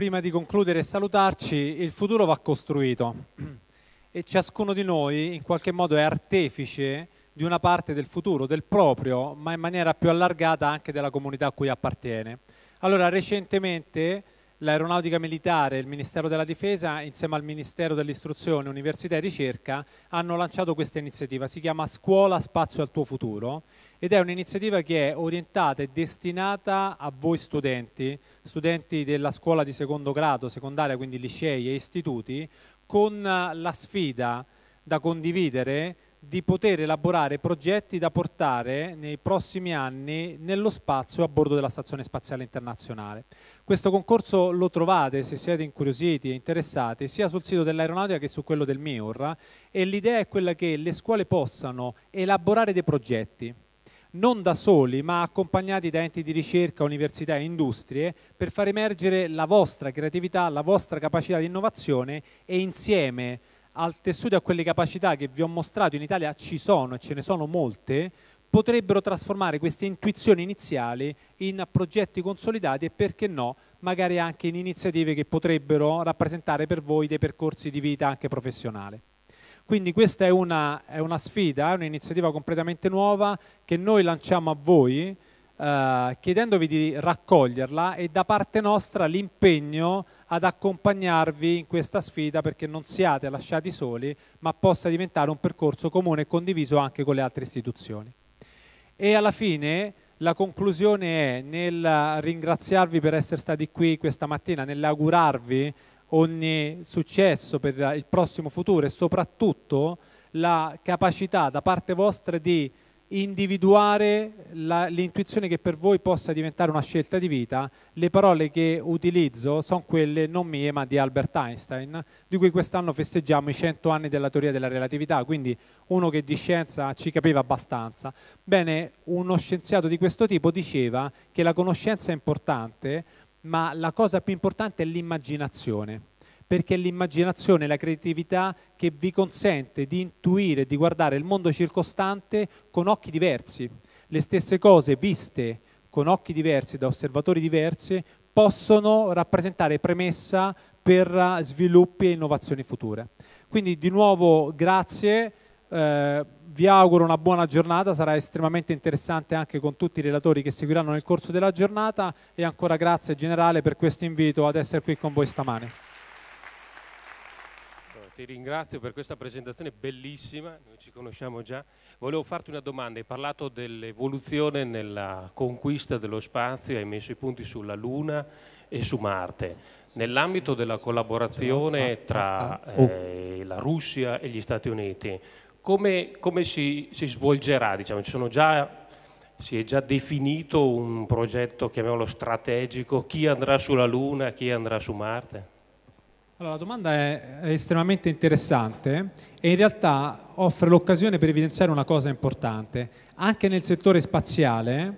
prima di concludere e salutarci, il futuro va costruito e ciascuno di noi in qualche modo è artefice di una parte del futuro, del proprio, ma in maniera più allargata anche della comunità a cui appartiene. Allora, recentemente l'Aeronautica Militare, il Ministero della Difesa, insieme al Ministero dell'Istruzione, Università e Ricerca, hanno lanciato questa iniziativa, si chiama Scuola Spazio al tuo futuro, ed è un'iniziativa che è orientata e destinata a voi studenti, studenti della scuola di secondo grado, secondaria, quindi licei e istituti, con eh, la sfida da condividere di poter elaborare progetti da portare nei prossimi anni nello spazio a bordo della Stazione Spaziale Internazionale. Questo concorso lo trovate, se siete incuriositi e interessati, sia sul sito dell'Aeronautica che su quello del MIUR e l'idea è quella che le scuole possano elaborare dei progetti non da soli ma accompagnati da enti di ricerca, università e industrie per far emergere la vostra creatività, la vostra capacità di innovazione e insieme al tessuto e a quelle capacità che vi ho mostrato in Italia ci sono e ce ne sono molte, potrebbero trasformare queste intuizioni iniziali in progetti consolidati e perché no, magari anche in iniziative che potrebbero rappresentare per voi dei percorsi di vita anche professionale. Quindi questa è una, è una sfida, è un'iniziativa completamente nuova che noi lanciamo a voi eh, chiedendovi di raccoglierla e da parte nostra l'impegno ad accompagnarvi in questa sfida perché non siate lasciati soli, ma possa diventare un percorso comune e condiviso anche con le altre istituzioni. E alla fine la conclusione è nel ringraziarvi per essere stati qui questa mattina, nell'augurarvi ogni successo per il prossimo futuro e soprattutto la capacità da parte vostra di individuare l'intuizione che per voi possa diventare una scelta di vita, le parole che utilizzo sono quelle non mie ma di Albert Einstein, di cui quest'anno festeggiamo i 100 anni della teoria della relatività, quindi uno che di scienza ci capiva abbastanza. Bene, uno scienziato di questo tipo diceva che la conoscenza è importante ma la cosa più importante è l'immaginazione, perché è l'immaginazione, la creatività che vi consente di intuire, di guardare il mondo circostante con occhi diversi. Le stesse cose viste con occhi diversi, da osservatori diversi, possono rappresentare premessa per sviluppi e innovazioni future. Quindi di nuovo grazie. Eh, vi auguro una buona giornata, sarà estremamente interessante anche con tutti i relatori che seguiranno nel corso della giornata e ancora grazie generale per questo invito ad essere qui con voi stamane. Ti ringrazio per questa presentazione bellissima, noi ci conosciamo già. Volevo farti una domanda, hai parlato dell'evoluzione nella conquista dello spazio, hai messo i punti sulla Luna e su Marte. Nell'ambito della collaborazione tra ah, ah, ah. Oh. eh, la Russia e gli Stati Uniti, come, come si, si, svolgerà? Diciamo, già, si è già definito un progetto, chiamiamolo strategico, chi andrà sulla Luna, chi andrà su Marte? Allora, la domanda è, estremamente interessante e in realtà offre l'occasione per evidenziare una cosa importante. Anche nel settore spaziale,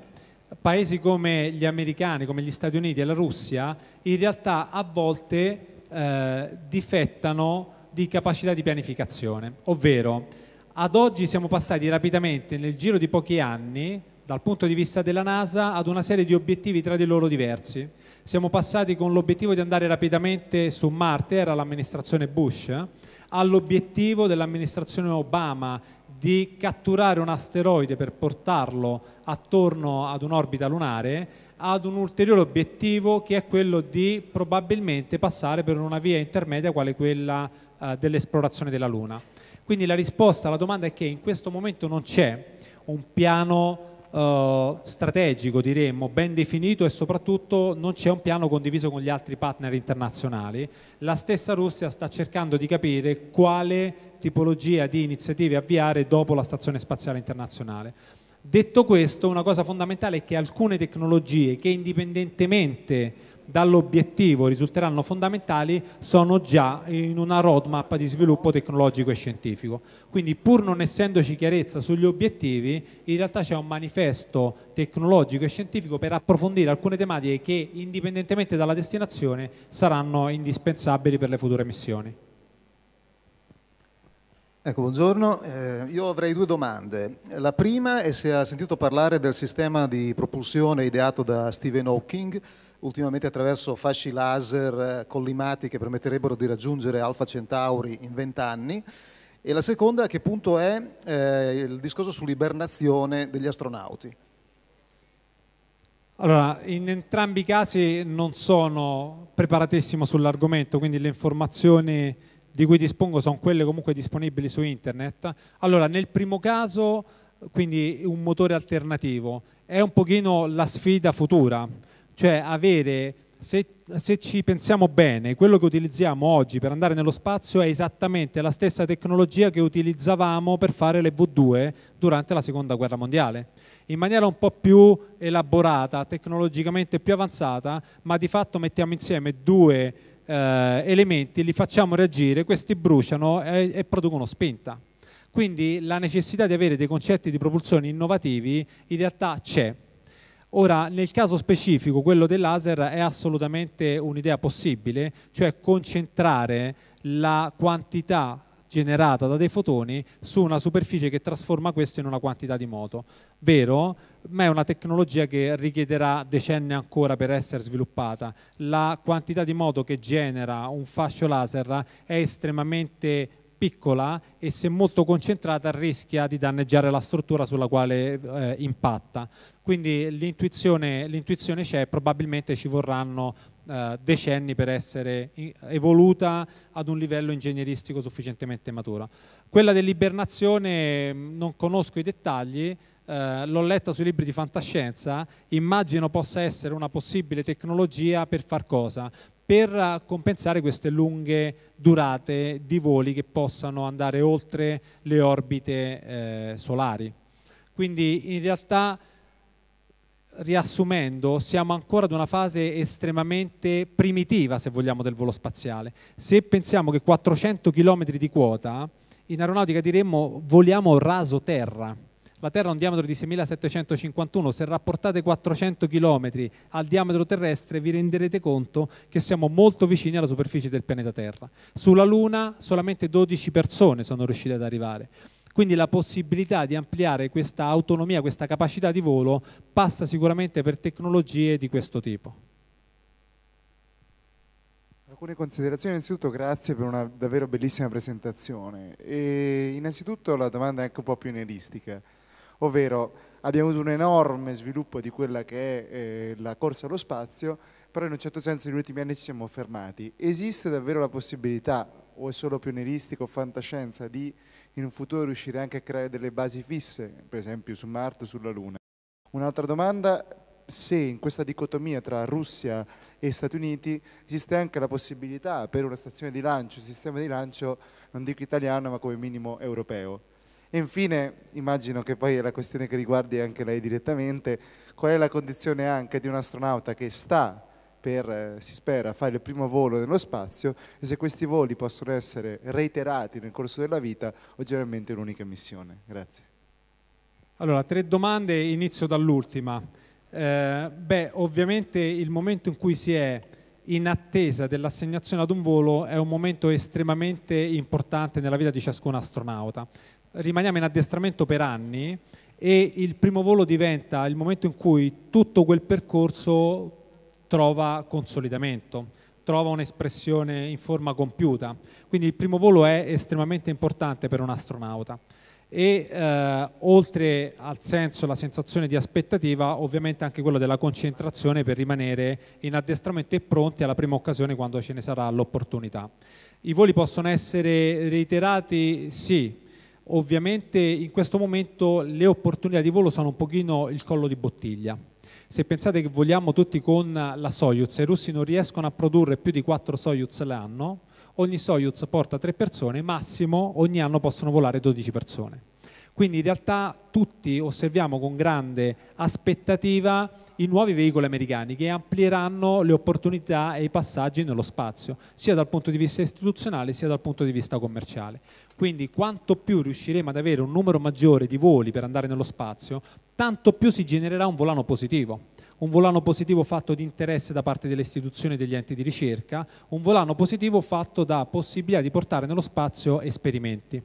paesi come gli americani, come gli Stati Uniti e la Russia, in realtà a volte eh, difettano di capacità di pianificazione, ovvero ad oggi siamo passati rapidamente nel giro di pochi anni dal punto di vista della NASA ad una serie di obiettivi tra di loro diversi. Siamo passati con l'obiettivo di andare rapidamente su Marte, era l'amministrazione Bush, all'obiettivo dell'amministrazione Obama di catturare un asteroide per portarlo attorno ad un'orbita lunare, ad un ulteriore obiettivo che è quello di probabilmente passare per una via intermedia quale quella eh, dell'esplorazione della Luna. Quindi la risposta alla domanda è che in questo momento non c'è un piano Uh, strategico, diremmo, ben definito e soprattutto non c'è un piano condiviso con gli altri partner internazionali. La stessa Russia sta cercando di capire quale tipologia di iniziative avviare dopo la Stazione Spaziale Internazionale. Detto questo, una cosa fondamentale è che alcune tecnologie che indipendentemente dall'obiettivo risulteranno fondamentali sono già in una roadmap di sviluppo tecnologico e scientifico. Quindi pur non essendoci chiarezza sugli obiettivi, in realtà c'è un manifesto tecnologico e scientifico per approfondire alcune tematiche che indipendentemente dalla destinazione saranno indispensabili per le future missioni. Ecco, buongiorno. Eh, io avrei due domande. La prima è se ha sentito parlare del sistema di propulsione ideato da Stephen Hawking, ultimamente attraverso fasci laser eh, collimati che permetterebbero di raggiungere Alfa Centauri in 20 anni. E la seconda a che punto è eh, il discorso sull'ibernazione degli astronauti? Allora, in entrambi i casi non sono preparatissimo sull'argomento, quindi le informazioni di cui dispongo sono quelle comunque disponibili su internet. Allora, nel primo caso, quindi un motore alternativo, è un pochino la sfida futura cioè avere, se, se ci pensiamo bene, quello che utilizziamo oggi per andare nello spazio è esattamente la stessa tecnologia che utilizzavamo per fare le V2 durante la Seconda Guerra Mondiale in maniera un po' più elaborata, tecnologicamente più avanzata, ma di fatto mettiamo insieme due eh, elementi, li facciamo reagire, questi bruciano e, e, producono spinta. Quindi la necessità di avere dei concetti di propulsione innovativi in realtà c'è. Ora, nel caso specifico, quello del laser è assolutamente un'idea possibile, cioè concentrare la quantità generata da dei fotoni su una superficie che trasforma questo in una quantità di moto. Vero, ma è una tecnologia che richiederà decenni ancora per essere sviluppata. La quantità di moto che genera un fascio laser è estremamente piccola e se molto concentrata rischia di danneggiare la struttura sulla quale eh, impatta. Quindi l'intuizione, c'è, probabilmente ci vorranno eh, decenni per essere evoluta ad un livello ingegneristico sufficientemente maturo. Quella dell'ibernazione mm, non conosco i dettagli, eh, l'ho letta sui libri di fantascienza, immagino possa essere una possibile tecnologia per far cosa? per eh, compensare queste lunghe durate di voli che possano andare oltre le orbite eh, solari. Quindi in realtà riassumendo, siamo ancora ad una fase estremamente primitiva, se vogliamo, del volo spaziale. Se pensiamo che 400 km di quota, in aeronautica diremmo voliamo raso terra. La Terra ha un diametro di 6.751, se rapportate 400 km al diametro terrestre vi renderete conto che siamo molto vicini alla superficie del pianeta Terra. Sulla Luna solamente 12 persone sono riuscite ad arrivare. Quindi la possibilità di ampliare questa autonomia, questa capacità di volo passa sicuramente per tecnologie di questo tipo. Alcune considerazioni, innanzitutto grazie per una davvero bellissima presentazione. E innanzitutto la domanda è anche un po' pionieristica, ovvero abbiamo avuto un enorme sviluppo di quella che è eh, la corsa allo spazio, però in un certo senso negli ultimi anni ci siamo fermati. Esiste davvero la possibilità, o è solo pionieristico, fantascienza, di in un futuro riuscire anche a creare delle basi fisse, per esempio su Marte, sulla Luna. Un'altra domanda, se in questa dicotomia tra Russia e Stati Uniti esiste anche la possibilità per una stazione di lancio, un sistema di lancio, non dico italiano, ma come minimo europeo. E infine, immagino che poi è la questione che riguardi anche lei direttamente, qual è la condizione anche di un astronauta che sta per, eh, si spera, fare il primo volo nello spazio e se questi voli possono essere reiterati nel corso della vita o generalmente un'unica missione. Grazie. Allora, tre domande, inizio dall'ultima. Eh, beh, ovviamente il momento in cui si è in attesa dell'assegnazione ad un volo è un momento estremamente importante nella vita di ciascun astronauta. Rimaniamo in addestramento per anni e il primo volo diventa il momento in cui tutto quel percorso trova consolidamento, trova un'espressione in forma compiuta. Quindi il primo volo è estremamente importante per un astronauta e eh, oltre al senso, la sensazione di aspettativa, ovviamente anche quello della concentrazione per rimanere in addestramento e pronti alla prima occasione quando ce ne sarà l'opportunità. I voli possono essere reiterati? Sì. Ovviamente in questo momento le opportunità di volo sono un pochino il collo di bottiglia se pensate che vogliamo tutti con la Soyuz e i russi non riescono a produrre più di 4 Soyuz l'anno, ogni Soyuz porta 3 persone, massimo ogni anno possono volare 12 persone. Quindi in realtà tutti osserviamo con grande aspettativa i nuovi veicoli americani che amplieranno le opportunità e i passaggi nello spazio, sia dal punto di vista istituzionale sia dal punto di vista commerciale. Quindi quanto più riusciremo ad avere un numero maggiore di voli per andare nello spazio, tanto più si genererà un volano positivo. Un volano positivo fatto di interesse da parte delle istituzioni e degli enti di ricerca, un volano positivo fatto da possibilità di portare nello spazio esperimenti.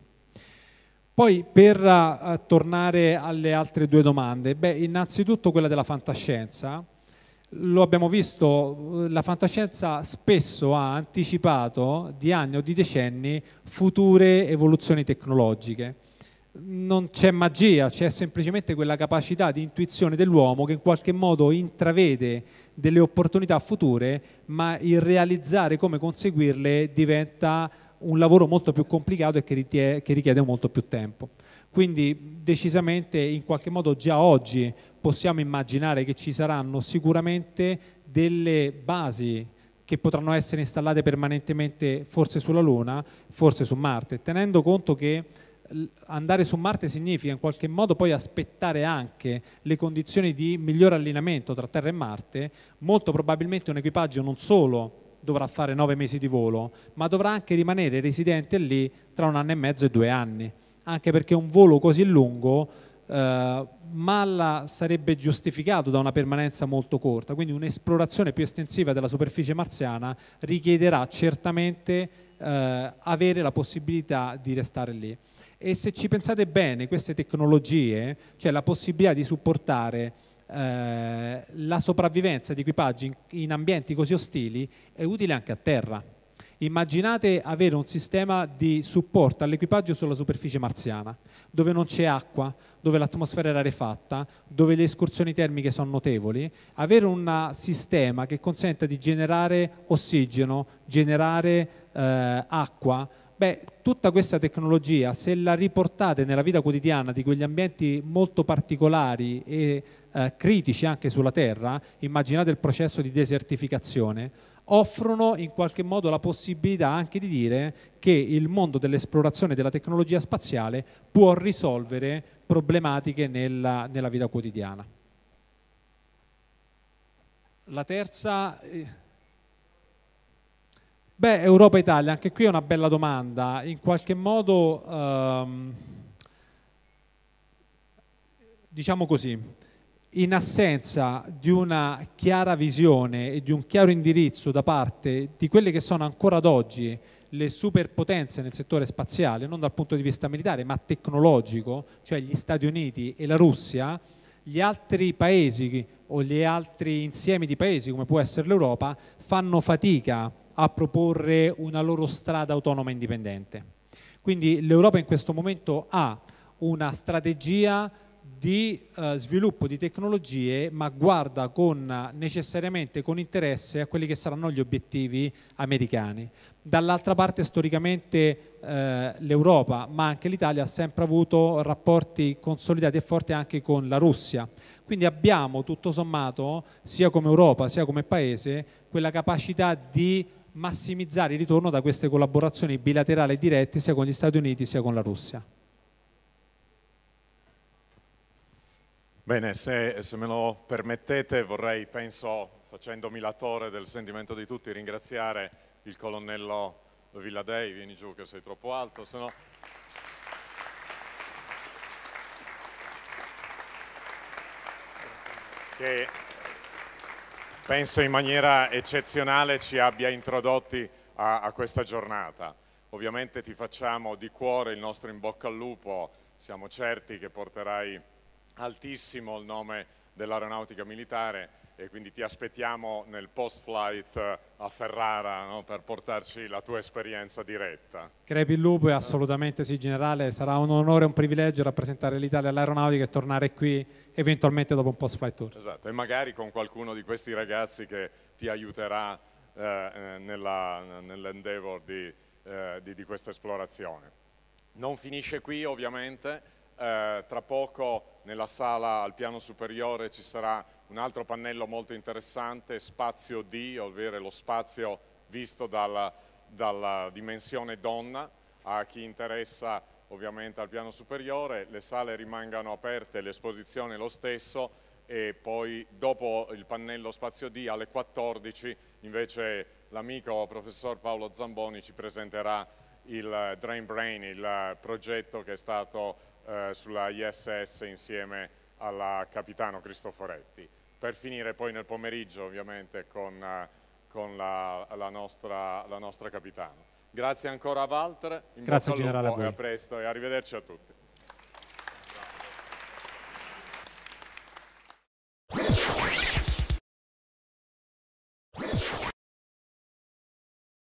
Poi per uh, tornare alle altre due domande, beh, innanzitutto quella della fantascienza. Lo abbiamo visto, eh, la fantascienza spesso ha anticipato di anni o di decenni future evoluzioni tecnologiche. Non c'è magia, c'è semplicemente quella capacità di intuizione dell'uomo che in qualche modo intravede delle opportunità future, ma il realizzare come conseguirle diventa un lavoro molto più complicato e che, richiede molto più tempo. Quindi decisamente in qualche modo già oggi possiamo immaginare che ci saranno sicuramente delle basi che potranno essere installate permanentemente forse sulla Luna, forse su Marte, tenendo conto che andare su Marte significa in qualche modo poi aspettare anche le condizioni di miglior allineamento tra Terra e Marte, molto probabilmente un equipaggio non solo dovrà fare nove mesi di volo, ma dovrà anche rimanere residente lì tra un anno e mezzo e due anni, anche perché un volo così lungo eh, mal sarebbe giustificato da una permanenza molto corta, quindi un'esplorazione più estensiva della superficie marziana richiederà certamente eh, avere la possibilità di restare lì. E se ci pensate bene, queste tecnologie, cioè la possibilità di supportare eh, la sopravvivenza di equipaggi in, in ambienti così ostili è utile anche a terra. Immaginate avere un sistema di supporto all'equipaggio sulla superficie marziana, dove non c'è acqua, dove l'atmosfera è rarefatta, dove le escursioni termiche sono notevoli. Avere un sistema che consenta di generare ossigeno, generare eh, acqua, beh, tutta questa tecnologia, se la riportate nella vita quotidiana di quegli ambienti molto particolari e eh, critici anche sulla terra, immaginate il processo di desertificazione, offrono in qualche modo la possibilità anche di dire che il mondo dell'esplorazione della tecnologia spaziale può risolvere problematiche nella, nella vita quotidiana. La terza... Eh, beh, Europa-Italia, anche qui è una bella domanda. In qualche modo, ehm, diciamo così, in assenza di una chiara visione e di un chiaro indirizzo da parte di quelle che sono ancora ad oggi le superpotenze nel settore spaziale, non dal punto di vista militare ma tecnologico, cioè gli Stati Uniti e la Russia, gli altri paesi o gli altri insiemi di paesi come può essere l'Europa fanno fatica a proporre una loro strada autonoma e indipendente. Quindi l'Europa in questo momento ha una strategia di uh, sviluppo di tecnologie ma guarda con, necessariamente con interesse a quelli che saranno gli obiettivi americani. Dall'altra parte storicamente eh, l'Europa ma anche l'Italia ha sempre avuto rapporti consolidati e forti anche con la Russia, quindi abbiamo tutto sommato sia come Europa sia come Paese quella capacità di massimizzare il ritorno da queste collaborazioni bilaterali e dirette sia con gli Stati Uniti sia con la Russia. Bene, se, se, me lo permettete vorrei, penso, facendomi la torre del sentimento di tutti, ringraziare il colonnello Villadei, vieni giù che sei troppo alto, se no... che penso in maniera eccezionale ci abbia introdotti a, a questa giornata. Ovviamente ti facciamo di cuore il nostro in bocca al lupo, siamo certi che porterai altissimo il nome dell'aeronautica militare e quindi ti aspettiamo nel post flight eh, a Ferrara no? per portarci la tua esperienza diretta. Crepi il lupo e assolutamente sì generale, sarà un onore e un privilegio rappresentare l'Italia all'aeronautica e tornare qui eventualmente dopo un post flight tour. Esatto, e magari con qualcuno di questi ragazzi che ti aiuterà eh, eh nell'endeavor nell di, eh, di, di questa esplorazione. Non finisce qui ovviamente, eh, tra poco nella sala al piano superiore ci sarà un altro pannello molto interessante, spazio D, ovvero lo spazio visto dal, dalla dimensione donna, a chi interessa ovviamente al piano superiore, le sale rimangano aperte, l'esposizione lo stesso e poi dopo il pannello spazio D alle 14 invece l'amico professor Paolo Zamboni ci presenterà il eh, Drain Brain, il eh, progetto che è stato eh, sulla ISS insieme alla capitano Cristoforetti, per finire poi nel pomeriggio ovviamente con, eh, con la, la, nostra, la, nostra, capitano. Grazie ancora a Walter, in Grazie bocca al lupo, a presto e arrivederci a tutti.